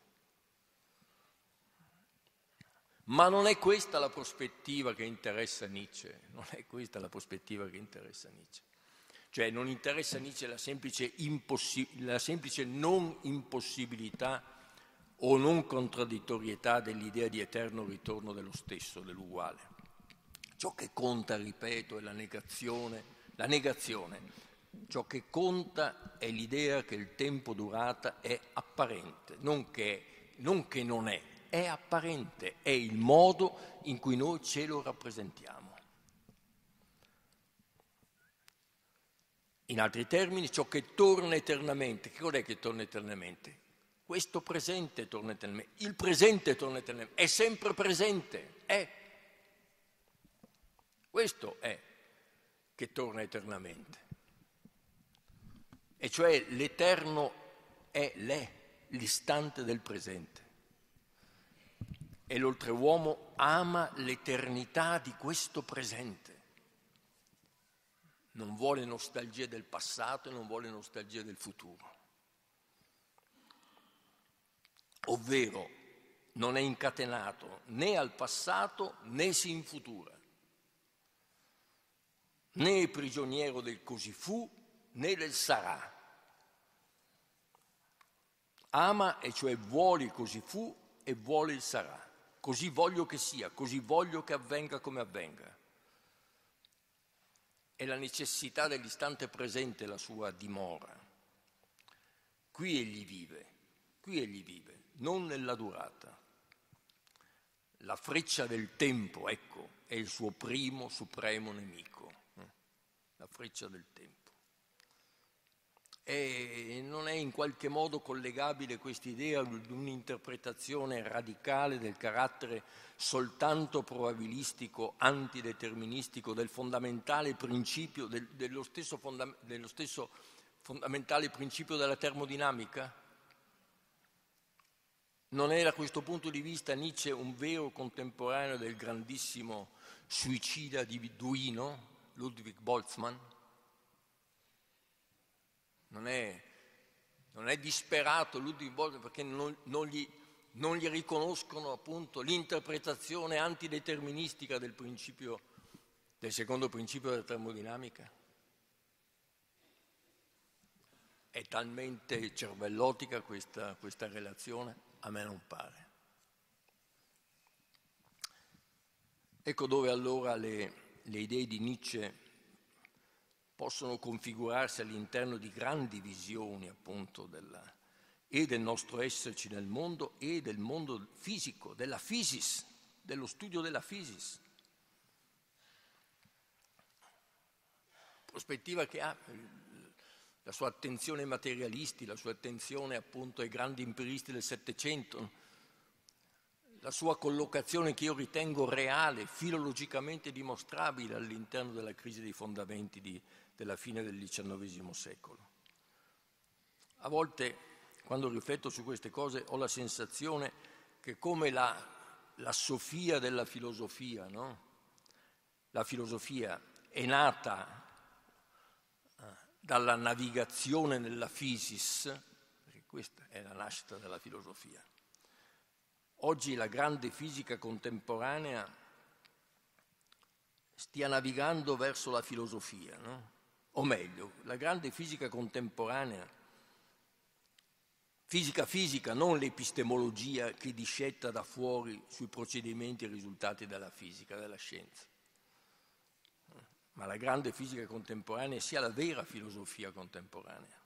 Ma non è questa la prospettiva che interessa Nietzsche, non è questa la prospettiva che interessa Nietzsche. Cioè non interessa a Nietzsche la semplice, la semplice non impossibilità o non contraddittorietà dell'idea di eterno ritorno dello stesso, dell'uguale. Ciò che conta, ripeto, è la negazione, la negazione. Ciò che conta è l'idea che il tempo durata è apparente, non che, non che non è, è apparente, è il modo in cui noi ce lo rappresentiamo. In altri termini, ciò che torna eternamente, che cos'è che torna eternamente? Questo presente torna eternamente, il presente torna eternamente, è sempre presente, è. Questo è che torna eternamente. E cioè l'eterno è l'è, l'istante del presente. E l'oltreuomo ama l'eternità di questo presente non vuole nostalgia del passato e non vuole nostalgia del futuro. Ovvero non è incatenato né al passato né si infutura, né è prigioniero del così fu né del sarà. Ama e cioè vuole il così fu e vuole il sarà. Così voglio che sia, così voglio che avvenga come avvenga è la necessità dell'istante presente la sua dimora. Qui egli vive, qui egli vive, non nella durata. La freccia del tempo, ecco, è il suo primo, supremo nemico, eh? la freccia del tempo. E non è in qualche modo collegabile questa idea ad un'interpretazione radicale del carattere soltanto probabilistico, antideterministico, del fondamentale principio, del, dello, stesso fonda, dello stesso fondamentale principio della termodinamica? Non era da questo punto di vista Nietzsche un vero contemporaneo del grandissimo suicida di Duino, Ludwig Boltzmann? non è, non è disperato Ludwig Boltzmann perché non, non, gli, non, gli, riconoscono appunto l'interpretazione antideterministica del, del secondo principio della termodinamica. È talmente cervellotica questa, questa relazione? A me non pare. Ecco dove allora le, le idee di Nietzsche possono configurarsi all'interno di grandi visioni appunto della, e del nostro esserci nel mondo e del mondo fisico, della fisis, dello studio della fisis. Prospettiva che ha eh, la sua attenzione ai materialisti, la sua attenzione appunto ai grandi empiristi del Settecento, la sua collocazione che io ritengo reale, filologicamente dimostrabile all'interno della crisi dei fondamenti di, della fine del XIX secolo. A volte, quando rifletto su queste cose, ho la sensazione che come la, la sofia della filosofia, no? la filosofia è nata eh, dalla navigazione nella fisis, perché questa è la nascita della filosofia. Oggi la grande fisica contemporanea stia navigando verso la filosofia, no? o meglio, la grande fisica contemporanea, fisica fisica, non l'epistemologia che discetta da fuori sui procedimenti e risultati della fisica, della scienza, ma la grande fisica contemporanea sia la vera filosofia contemporanea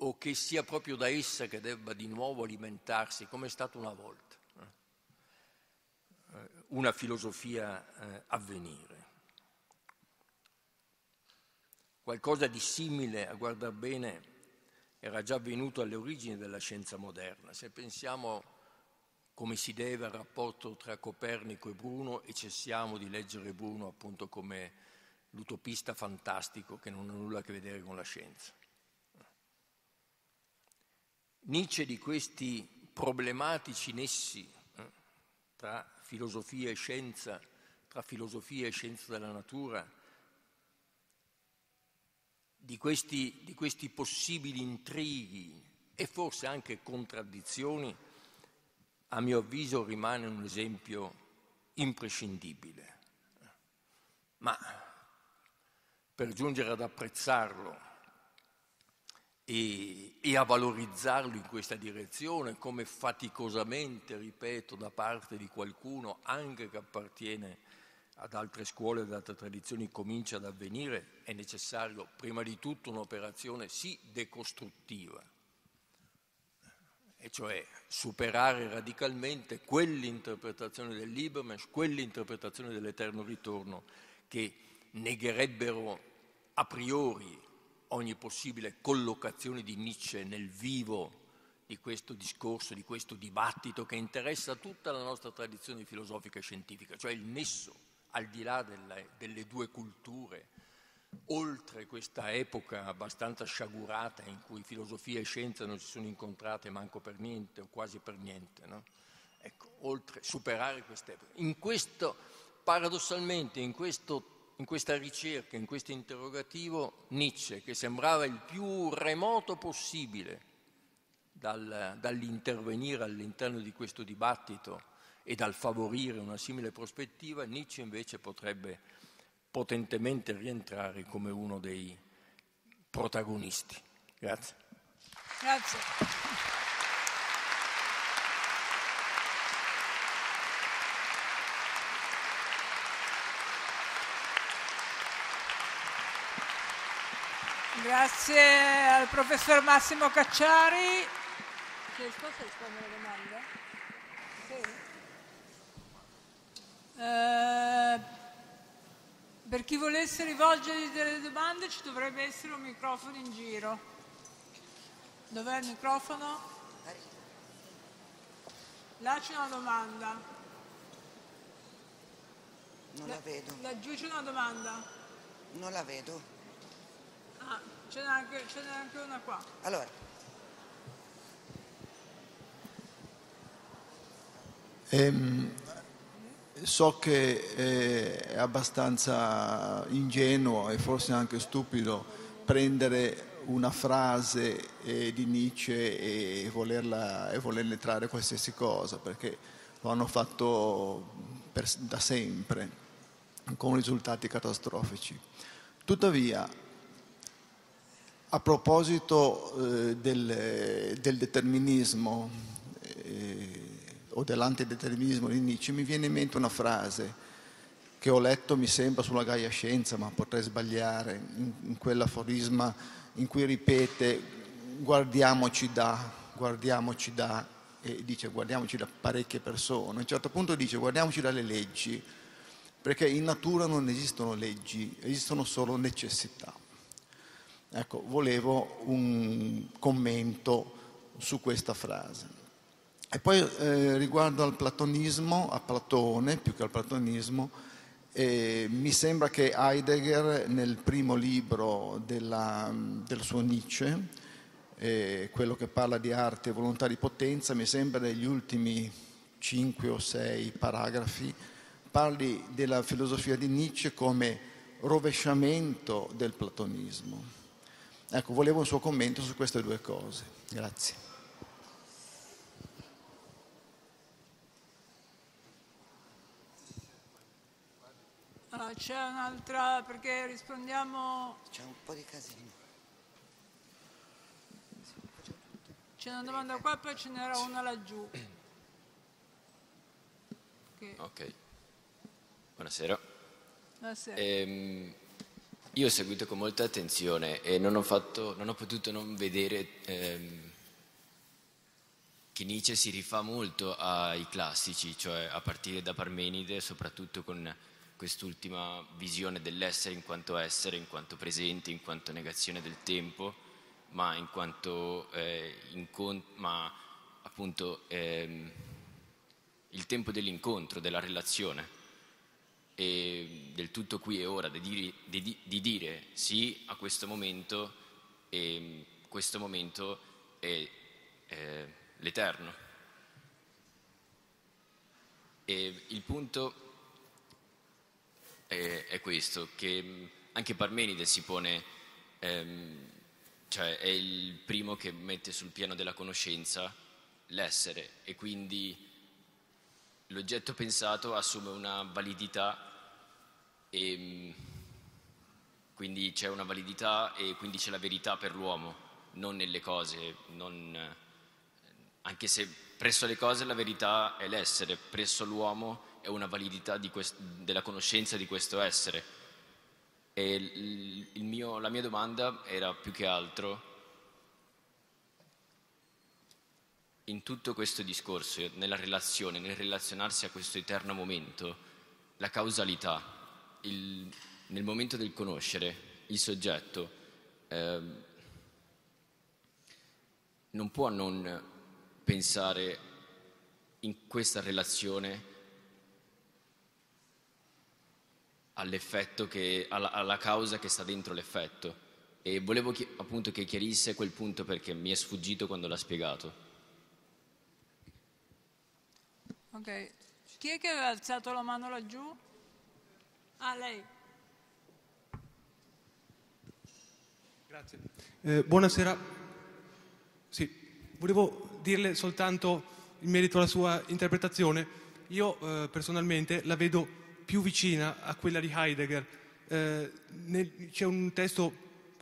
o che sia proprio da essa che debba di nuovo alimentarsi, come è stato una volta, eh, una filosofia eh, avvenire. Qualcosa di simile, a guardar bene, era già avvenuto alle origini della scienza moderna. Se pensiamo come si deve al rapporto tra Copernico e Bruno e cessiamo di leggere Bruno appunto come l'utopista fantastico che non ha nulla a che vedere con la scienza. Nietzsche di questi problematici nessi eh, tra filosofia e scienza, tra filosofia e scienza della natura, di questi, di questi possibili intrighi e forse anche contraddizioni, a mio avviso rimane un esempio imprescindibile. Ma per giungere ad apprezzarlo e, e, a valorizzarlo in questa direzione, come faticosamente, ripeto, da parte di qualcuno anche che appartiene a ad altre scuole, ad altre tradizioni comincia ad avvenire, è necessario prima di tutto un'operazione sì decostruttiva, e cioè superare radicalmente quell'interpretazione del Liberman, quell'interpretazione dell'eterno ritorno che negherebbero a priori ogni possibile collocazione di Nietzsche nel vivo di questo discorso, di questo dibattito che interessa tutta la nostra tradizione filosofica e scientifica, cioè il nesso al di là delle, delle due culture, oltre questa epoca abbastanza sciagurata in cui filosofia e scienza non si sono incontrate manco per niente o quasi per niente, no? ecco, oltre superare quest'epoca. In questo, paradossalmente, in, questo, in questa ricerca, in questo interrogativo, Nietzsche, che sembrava il più remoto possibile dal, dall'intervenire all'interno di questo dibattito, e dal favorire una simile prospettiva, Nietzsche invece potrebbe potentemente rientrare come uno dei protagonisti. Grazie. Grazie. Grazie al professor Massimo Cacciari. Ci risposto a rispondere alle domande? Eh, per chi volesse rivolgere delle domande ci dovrebbe essere un microfono in giro. Dov'è il microfono? Là c'è una domanda. Non la, la vedo. Laggiù c'è una domanda. Non la vedo. Ah, ce n'è anche, anche una qua. Allora, Ehm, So che eh, è abbastanza ingenuo e forse anche stupido prendere una frase eh, di Nietzsche e volerla, e volerle trarre qualsiasi cosa, perché lo hanno fatto per, da sempre, con risultati catastrofici. Tuttavia, a proposito eh, del, del, determinismo, eh, o dell'antideterminismo di Nietzsche, mi viene in mente una frase che ho letto, mi sembra, sulla Gaia Scienza, ma potrei sbagliare, in, in quell'aforisma in cui ripete guardiamoci da, guardiamoci da, e dice guardiamoci da parecchie persone. A un certo punto dice guardiamoci dalle leggi, perché in natura non esistono leggi, esistono solo necessità. Ecco, volevo un commento su questa frase. E poi eh, riguardo al platonismo, a Platone più che al platonismo, eh, mi sembra che Heidegger nel primo libro della, del suo Nietzsche, eh, quello che parla di arte e volontà di potenza, mi sembra negli ultimi cinque o sei paragrafi, parli della filosofia di Nietzsche come rovesciamento del platonismo. Ecco, volevo un suo commento su queste due cose. Grazie. No, c'è un'altra perché rispondiamo. C'è un po' di casino. C'è una domanda qua, poi ce n'era una laggiù. Okay. ok. Buonasera. Buonasera. Ehm, io ho seguito con molta attenzione e non ho, fatto, non ho potuto non vedere ehm, che Nietzsche si rifà molto ai classici, cioè a partire da Parmenide, soprattutto con quest'ultima visione dell'essere in quanto essere, in quanto presente, in quanto negazione del tempo, ma in quanto eh, incont- ma appunto ehm, il tempo dell'incontro, della relazione e del tutto qui e ora, di dire, di, di dire sì a questo momento e questo momento è, è l'eterno. E il punto è, è questo, che mm, anche Parmenide si pone, ehm, cioè è il primo che mette sul piano della conoscenza l'essere e quindi l'oggetto pensato assume una validità e mm, quindi c'è una validità e quindi c'è la verità per l'uomo, non nelle cose, non, anche se presso le cose la verità è l'essere, presso l'uomo è una validità della conoscenza di questo essere. Mio, la mia domanda era più che altro, in tutto questo discorso, nella relazione, nel relazionarsi a questo eterno momento, la causalità, il, nel momento del conoscere, il soggetto eh, non può non pensare in questa relazione all'effetto che, alla, alla causa che sta dentro l'effetto. E volevo chi- appunto che chiarisse quel punto perché mi è sfuggito quando l'ha spiegato. Ok, chi è che aveva alzato la mano laggiù? Ah, lei. Grazie. Eh, buonasera. Sì, volevo dirle soltanto in merito alla sua interpretazione. Io eh, personalmente la vedo più vicina a quella di Heidegger. Eh, nel, c'è un testo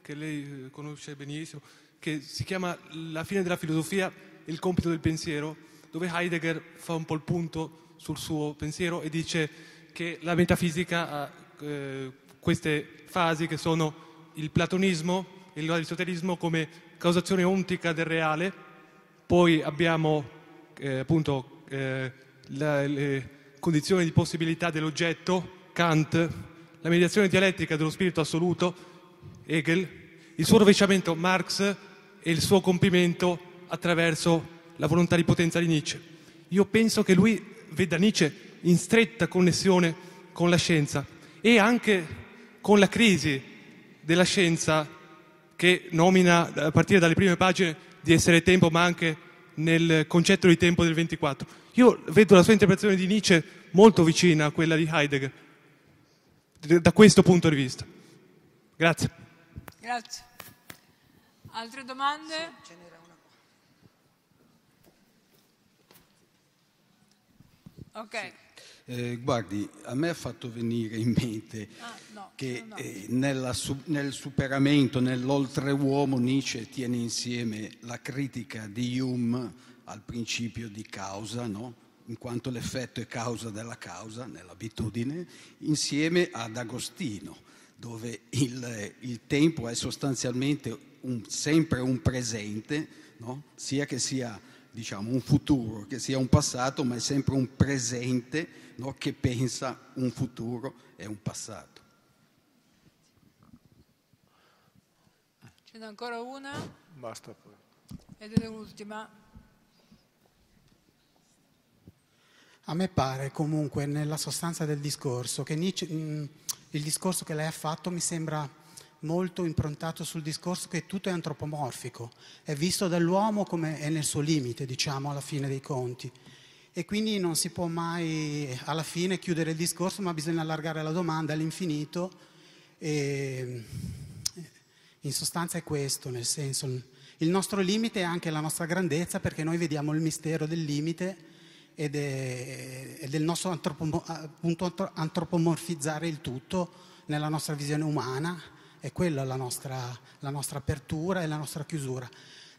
che lei eh, conosce benissimo, che si chiama La fine della filosofia, il compito del pensiero, dove Heidegger fa un po' il punto sul suo pensiero e dice che la metafisica ha eh, queste fasi che sono il platonismo e l'aristotelismo come causazione ontica del reale, poi abbiamo eh, appunto eh, la, le, condizioni di possibilità dell'oggetto, Kant, la mediazione dialettica dello spirito assoluto, Hegel, il suo rovesciamento, Marx, e il suo compimento attraverso la volontà di potenza di Nietzsche. Io penso che lui veda Nietzsche in stretta connessione con la scienza e anche con la crisi della scienza che nomina a partire dalle prime pagine di Essere Tempo, ma anche nel concetto di tempo del 24. Io vedo la sua interpretazione di Nietzsche molto vicina a quella di Heidegger, da questo punto di vista. Grazie. Grazie. Altre domande? Sì, ok. Sì. Eh, guardi, a me ha fatto venire in mente ah, no, che no, Eh, nella, nel superamento, nell'oltreuomo, Nietzsche tiene insieme la critica di Hume al principio di causa, no? in quanto l'effetto è causa della causa, nell'abitudine, insieme ad Agostino, dove il, eh, il tempo è sostanzialmente un, sempre un presente, no? sia che sia diciamo, un futuro, che sia un passato, ma è sempre un presente no? che pensa un futuro e un passato. Ce n'è ancora una? Basta poi. Ed è l'ultima. A me pare comunque nella sostanza del discorso che Nietzsche, mm, il discorso che lei ha fatto mi sembra molto improntato sul discorso che tutto è antropomorfico, è visto dall'uomo come è nel suo limite, diciamo, alla fine dei conti. E quindi non si può mai alla fine chiudere il discorso, ma bisogna allargare la domanda all'infinito. E eh, in sostanza è questo, nel senso il nostro limite è anche la nostra grandezza perché noi vediamo il mistero del limite e del nostro antropomorfizzare il tutto nella nostra visione umana è quella la nostra, la nostra apertura e la nostra chiusura.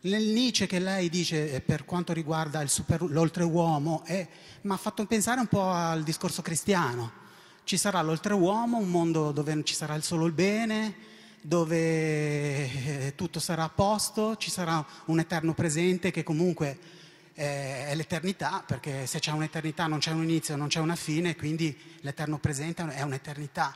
Nel Nietzsche che lei dice eh, per quanto riguarda super, l'oltreuomo, mi ha fatto pensare un po' al discorso cristiano. Ci sarà l'oltreuomo, un mondo dove ci sarà il solo il bene, dove eh, tutto sarà a posto, ci sarà un eterno presente che comunque eh, è l'eternità, perché se c'è un'eternità non c'è un inizio, non c'è una fine, quindi l'eterno presente è un'eternità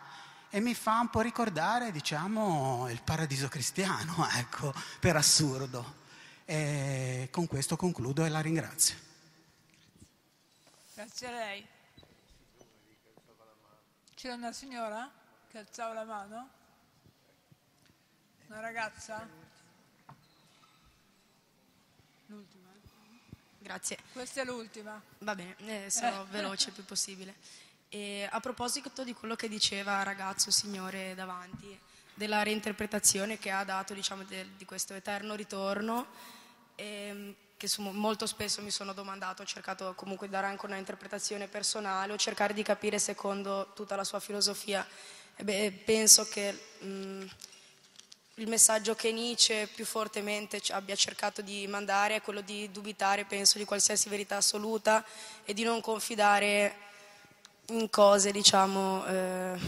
e mi fa un po' ricordare, diciamo, il paradiso cristiano, ecco, per assurdo. E con questo concludo e la ringrazio. Grazie a lei. C'era una signora che alzava la mano? Una ragazza? L'ultima. Eh. Grazie. Questa è l'ultima. Va bene, eh, sarò eh. veloce il più possibile. E a proposito di quello che diceva ragazzo, signore davanti, della reinterpretazione che ha dato diciamo, de, di questo eterno ritorno, ehm, che su, molto spesso mi sono domandato, ho cercato comunque di dare anche una interpretazione personale o cercare di capire secondo tutta la sua filosofia. E beh, penso che mh, mm, il messaggio che Nietzsche più fortemente abbia cercato di mandare è quello di dubitare, penso, di qualsiasi verità assoluta e di non confidare in cose, diciamo, eh,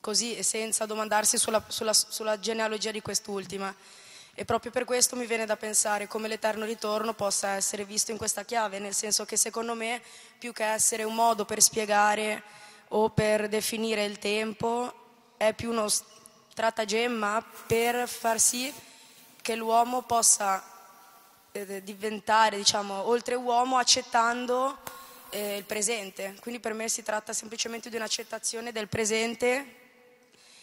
così senza domandarsi sulla, sulla, sulla genealogia di quest'ultima. E proprio per questo mi viene da pensare come l'eterno ritorno possa essere visto in questa chiave, nel senso che secondo me più che essere un modo per spiegare o per definire il tempo, è più uno stratagemma per far sì che l'uomo possa eh, diventare, diciamo, oltre uomo accettando eh, il presente, quindi per me si tratta semplicemente di un'accettazione del presente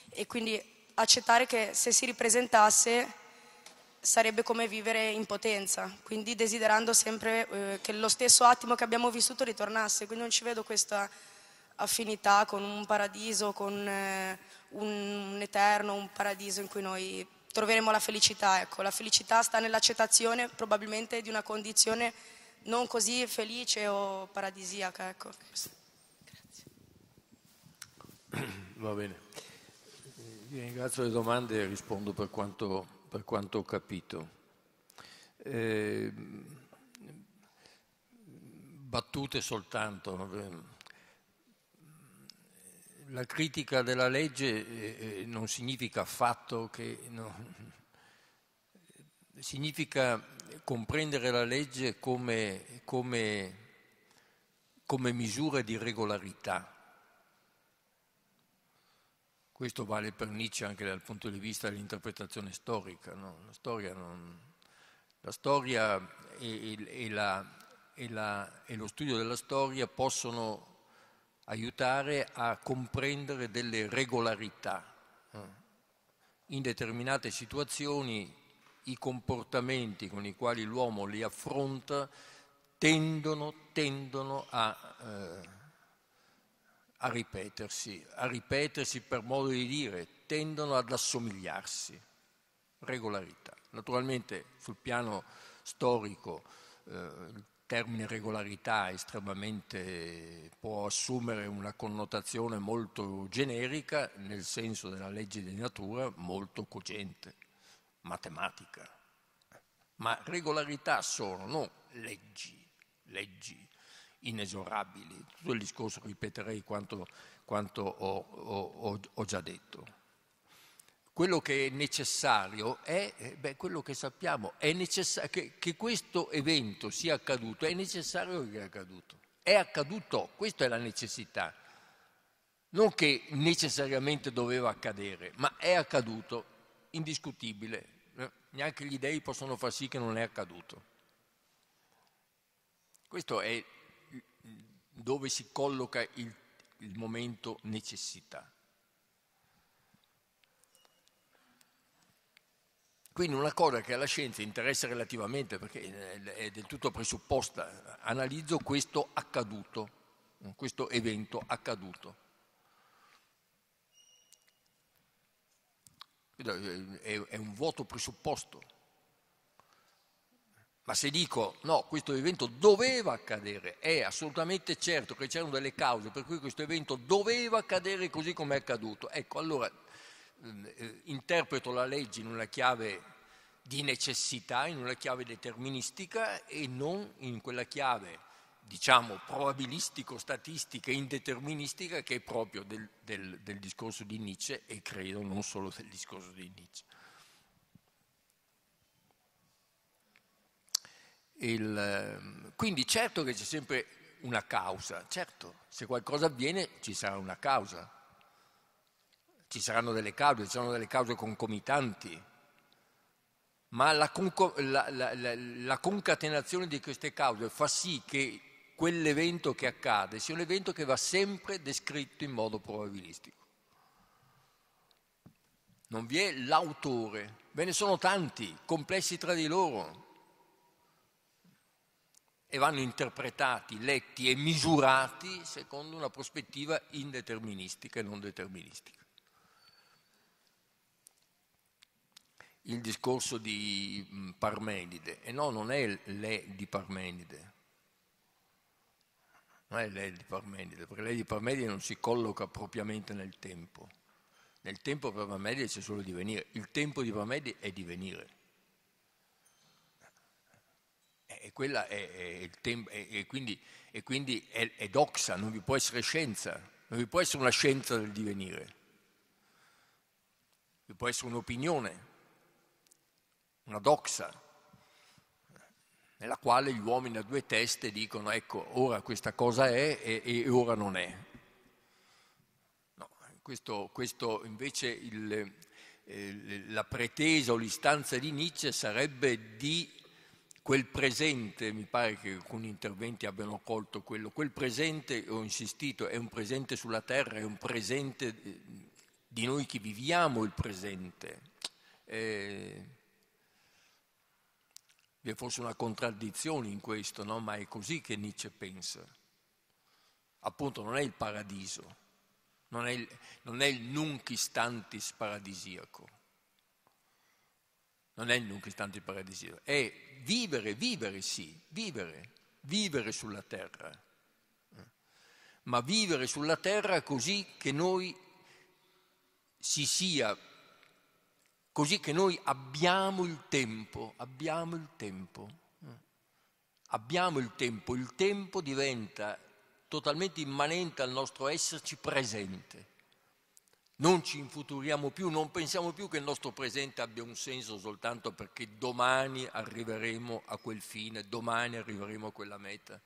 e quindi accettare che se si ripresentasse sarebbe come vivere in potenza, quindi desiderando sempre eh, che lo stesso attimo che abbiamo vissuto ritornasse, quindi non ci vedo questa affinità con un paradiso, con eh, un, un eterno, un paradiso in cui noi troveremo la felicità, ecco, la felicità sta nell'accettazione probabilmente di una condizione non così felice o paradisiaca. Ecco. Grazie. Va bene. Vi ringrazio le domande e rispondo per quanto, per quanto ho capito. Eh, battute soltanto. La critica della legge eh, eh, non significa affatto che... No, significa comprendere la legge come, come, come misura di regolarità. Questo vale per Nietzsche anche dal punto di vista dell'interpretazione storica. No? La storia, non... la storia e, e, la, e, la, e lo studio della storia possono aiutare a comprendere delle regolarità. In determinate situazioni i comportamenti con i quali l'uomo li affronta tendono, tendono a, eh, a, ripetersi, a ripetersi per modo di dire, tendono ad assomigliarsi, regolarità. Naturalmente sul piano storico eh, il termine regolarità può assumere una connotazione molto generica nel senso della legge di natura molto cogente matematica, ma regolarità sono, non leggi, leggi inesorabili. Tutto il discorso ripeterei quanto, quanto ho, ho, ho, già detto. Quello che è necessario è, eh, beh, quello che sappiamo, necessa- che, che questo evento sia accaduto, è necessario che sia accaduto. È accaduto, questa è la necessità non che necessariamente doveva accadere, ma è accaduto indiscutibile, eh? neanche gli dei possono far sì che non è accaduto. Questo è dove si colloca il, il momento necessità. Quindi una cosa che alla scienza interessa relativamente, perché è del tutto presupposta, analizzo questo accaduto, questo evento accaduto. È un vuoto presupposto. Ma se dico no, questo evento doveva accadere, è assolutamente certo che c'erano delle cause per cui questo evento doveva accadere così come è accaduto, ecco allora mm, eh, interpreto la legge in una chiave di necessità, in una chiave deterministica e non in quella chiave diciamo, probabilistico-statistica indeterministica che è proprio del, del, del discorso di Nietzsche e credo non solo del discorso di Nietzsche. Il, ehm, quindi certo che c'è sempre una causa, certo, se qualcosa avviene ci sarà una causa, ci saranno delle cause, ci saranno delle cause concomitanti, ma la, la, la, la concatenazione di queste cause fa sì che quell'evento che accade sia un evento che va sempre descritto in modo probabilistico. Non vi è l'autore, ve ne sono tanti, complessi tra di loro, e vanno interpretati, letti e misurati secondo una prospettiva indeterministica e non deterministica. il discorso di Parmenide. E no, non è le di Parmenide non è lei di Parmenide, perché lei di Parmenide non si colloca propriamente nel tempo. Nel tempo per Parmenide c'è solo divenire, il tempo di Parmenide è divenire. E, quella è, è il tempo, e, quindi, e quindi è, è doxa, non vi può essere scienza, non vi può essere una scienza del divenire, vi può essere un'opinione, una doxa nella quale gli uomini a due teste dicono ecco ora questa cosa è e, e ora non è. No, questo, questo, invece il, eh, la pretesa o l'istanza di Nietzsche sarebbe di quel presente, mi pare che alcuni interventi abbiano colto quello, quel presente, ho insistito, è un presente sulla terra, è un presente eh, di noi che viviamo il presente. Eh, vi è forse una contraddizione in questo, no? ma è così che Nietzsche pensa. Appunto non è il paradiso, non è il, non è il nunc istantis paradisiaco, non è il nunc istantis paradisiaco, è vivere, vivere sì, vivere, vivere sulla terra, ma vivere sulla terra così che noi si sia così che noi abbiamo il tempo, abbiamo il tempo, abbiamo il tempo, il tempo diventa totalmente immanente al nostro esserci presente. Non ci infuturiamo più, non pensiamo più che il nostro presente abbia un senso soltanto perché domani arriveremo a quel fine, domani arriveremo a quella meta.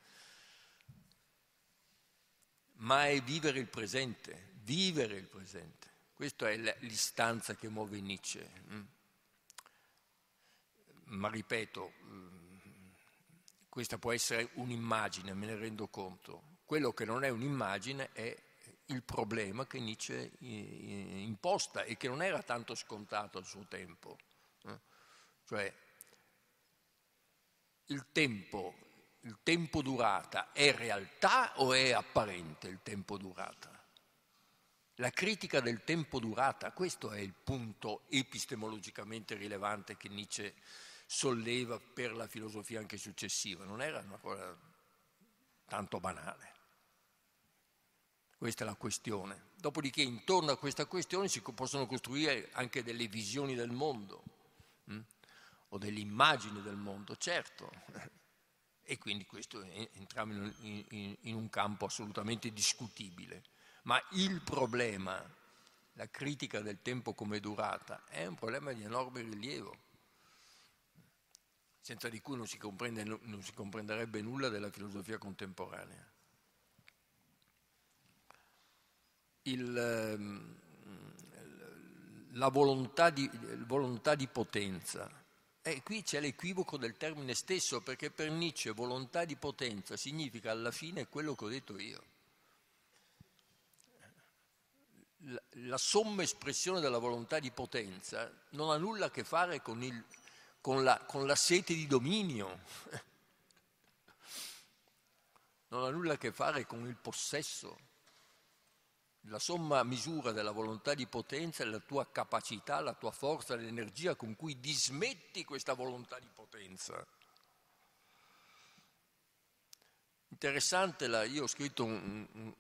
Ma è vivere il presente, vivere il presente. Questa è l'istanza che muove Nietzsche. Mm? Ma ripeto, mm, questa può essere un'immagine, me ne rendo conto. Quello che non è un'immagine è il problema che Nietzsche eh, eh, imposta e che non era tanto scontato al suo tempo. Mm? Cioè, il tempo, il tempo durata è realtà o è apparente il tempo durata? La critica del tempo durata, questo è il punto epistemologicamente rilevante che Nietzsche solleva per la filosofia anche successiva, non era una cosa tanto banale. Questa è la questione. Dopodiché intorno a questa questione si possono costruire anche delle visioni del mondo hm? o delle immagini del mondo, certo. E quindi questo entriamo in, in, in un campo assolutamente discutibile. Ma il problema, la critica del tempo come durata, è un problema di enorme rilievo, senza di cui non si, non si comprenderebbe nulla della filosofia contemporanea. Il, ehm, la volontà di, volontà di potenza. E qui c'è l'equivoco del termine stesso, perché per Nietzsche volontà di potenza significa alla fine quello che ho detto io. la somma espressione della volontà di potenza non ha nulla a che fare con, il, con, la, con la sete di dominio, non ha nulla a che fare con il possesso. La somma misura della volontà di potenza è la tua capacità, la tua forza, l'energia con cui dismetti questa volontà di potenza. Interessante, la, io ho scritto un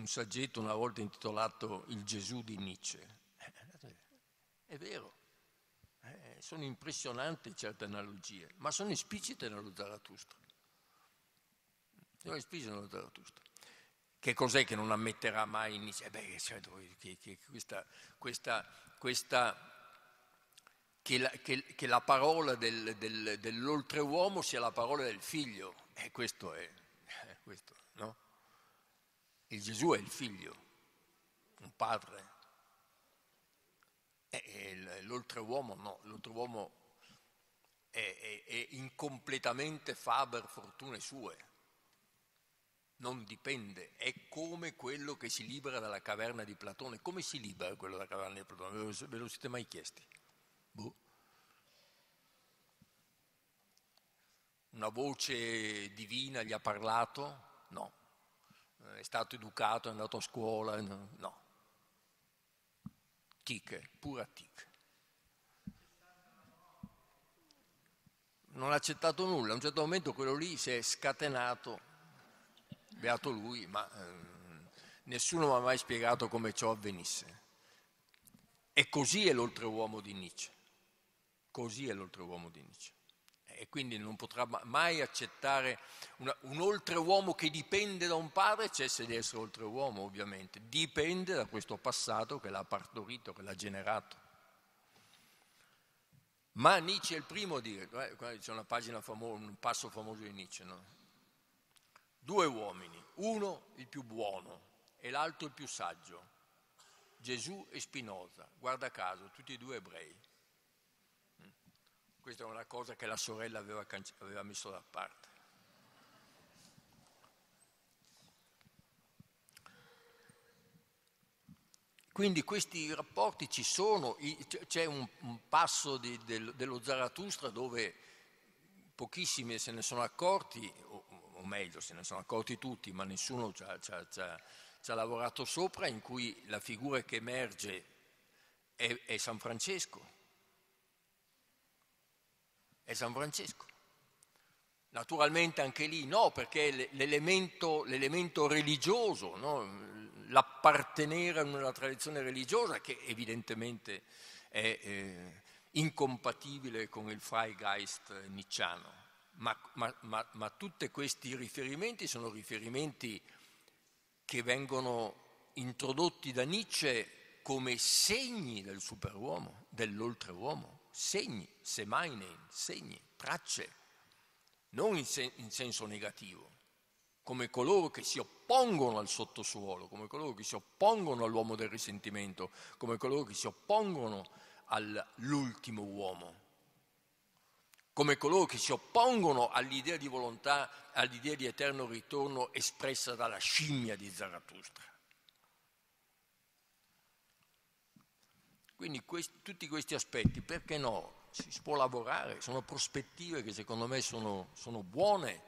un saggetto una volta intitolato Il Gesù di Nietzsche. È vero, eh, sono impressionanti certe analogie, ma sono esplicite nello Zaratustra. Sono esplicite nello Zaratustra. Che cos'è che non ammetterà mai Nietzsche? Eh beh, certo, che, che, questa, questa, questa che la, che, che la, parola del, del, dell'oltreuomo sia la parola del figlio, e eh, questo è, il Gesù è il figlio, un padre. E l'oltreuomo no, l'oltreuomo è, è, è incompletamente faber fortune sue, non dipende, è come quello che si libera dalla caverna di Platone. Come si libera quello dalla caverna di Platone? Ve lo, ve lo siete mai chiesti? Boh. Una voce divina gli ha parlato? No, eh, è stato educato, è andato a scuola, no. Tic, pura tic. Non ha accettato nulla, a un certo momento quello lì si è scatenato, beato lui, ma eh, nessuno mi ha mai spiegato come ciò avvenisse. E così è l'oltreuomo di Nietzsche, così è l'oltreuomo di Nietzsche e quindi non potrà mai accettare una, un oltreuomo che dipende da un padre, cessa di essere oltreuomo ovviamente, dipende da questo passato che l'ha partorito, che l'ha generato. Ma Nietzsche è il primo a dire, eh, c'è una pagina famosa, un passo famoso di Nietzsche, no? due uomini, uno il più buono e l'altro il più saggio, Gesù e Spinoza, guarda caso, tutti e due ebrei. Questa è una cosa che la sorella aveva, cance- aveva messo da parte. Quindi questi rapporti ci sono, c'è un, passo di, del, dello Zarathustra dove pochissimi se ne sono accorti, o, o, meglio se ne sono accorti tutti, ma nessuno ci ha, ci ha, lavorato sopra, in cui la figura che emerge è, è San Francesco è San Francesco. Naturalmente anche lì no, perché l'elemento, l'elemento religioso, no? l'appartenere a una tradizione religiosa che evidentemente è eh, incompatibile con il Freigeist nicciano. Ma, ma, ma, ma tutti questi riferimenti sono riferimenti che vengono introdotti da Nietzsche come segni del superuomo, dell'oltreuomo segni, semainen, segni, tracce, non in, sen- in senso negativo, come coloro che si oppongono al sottosuolo, come coloro che si oppongono all'uomo del risentimento, come coloro che si oppongono all'ultimo uomo, come coloro che si oppongono all'idea di volontà, all'idea di eterno ritorno espressa dalla scimmia di Zarathustra. Quindi questi, tutti questi aspetti, perché no? Si può lavorare, sono prospettive che secondo me sono, sono buone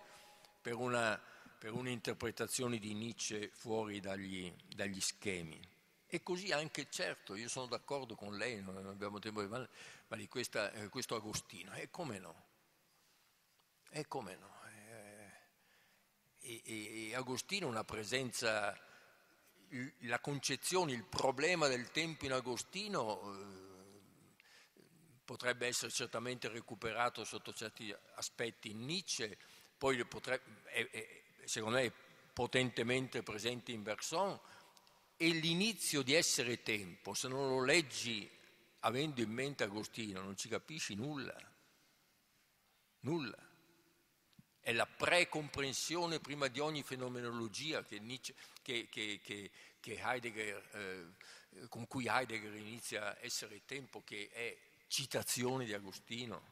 per, una, per, un'interpretazione di Nietzsche fuori dagli, dagli, schemi. E così anche, certo, io sono d'accordo con lei, non abbiamo tempo di parlare, ma di questa, eh, questo Agostino, e come no? E come no? Eh, e, e, e Agostino una presenza la concezione, il problema del tempo in Agostino eh, potrebbe essere certamente recuperato sotto certi aspetti in Nietzsche, poi potrebbe, è, è, secondo me è potentemente presente in Bergson, e l'inizio di essere tempo, se non lo leggi avendo in mente Agostino non ci capisci nulla, nulla. È la precomprensione prima di ogni fenomenologia che Nietzsche, che, che, Heidegger, eh, con cui Heidegger inizia a essere tempo, che è citazione di Agostino.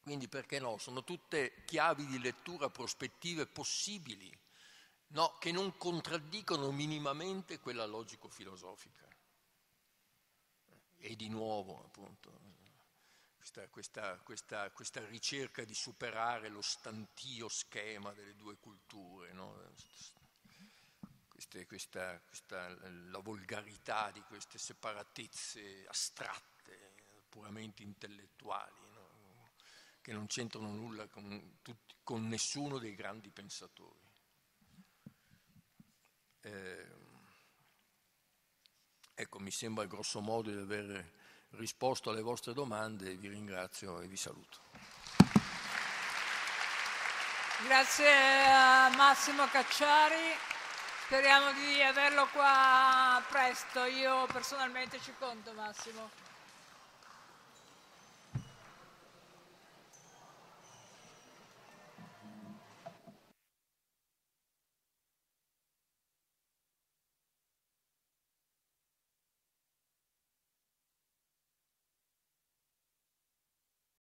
Quindi perché no? Sono tutte chiavi di lettura, prospettive possibili, no? che non contraddicono minimamente quella logico-filosofica. E di nuovo, appunto, questa, questa, questa, questa, ricerca di superare lo stantio schema delle due culture, no? questa, la volgarità di queste separatezze astratte, puramente intellettuali, no? che non c'entrano nulla con, tutti, con, nessuno dei grandi pensatori. Eh, ecco, mi sembra grosso modo di avere risposto alle vostre domande, vi ringrazio e vi saluto. Grazie a Massimo Cacciari, speriamo di averlo qua presto, io personalmente ci conto Massimo.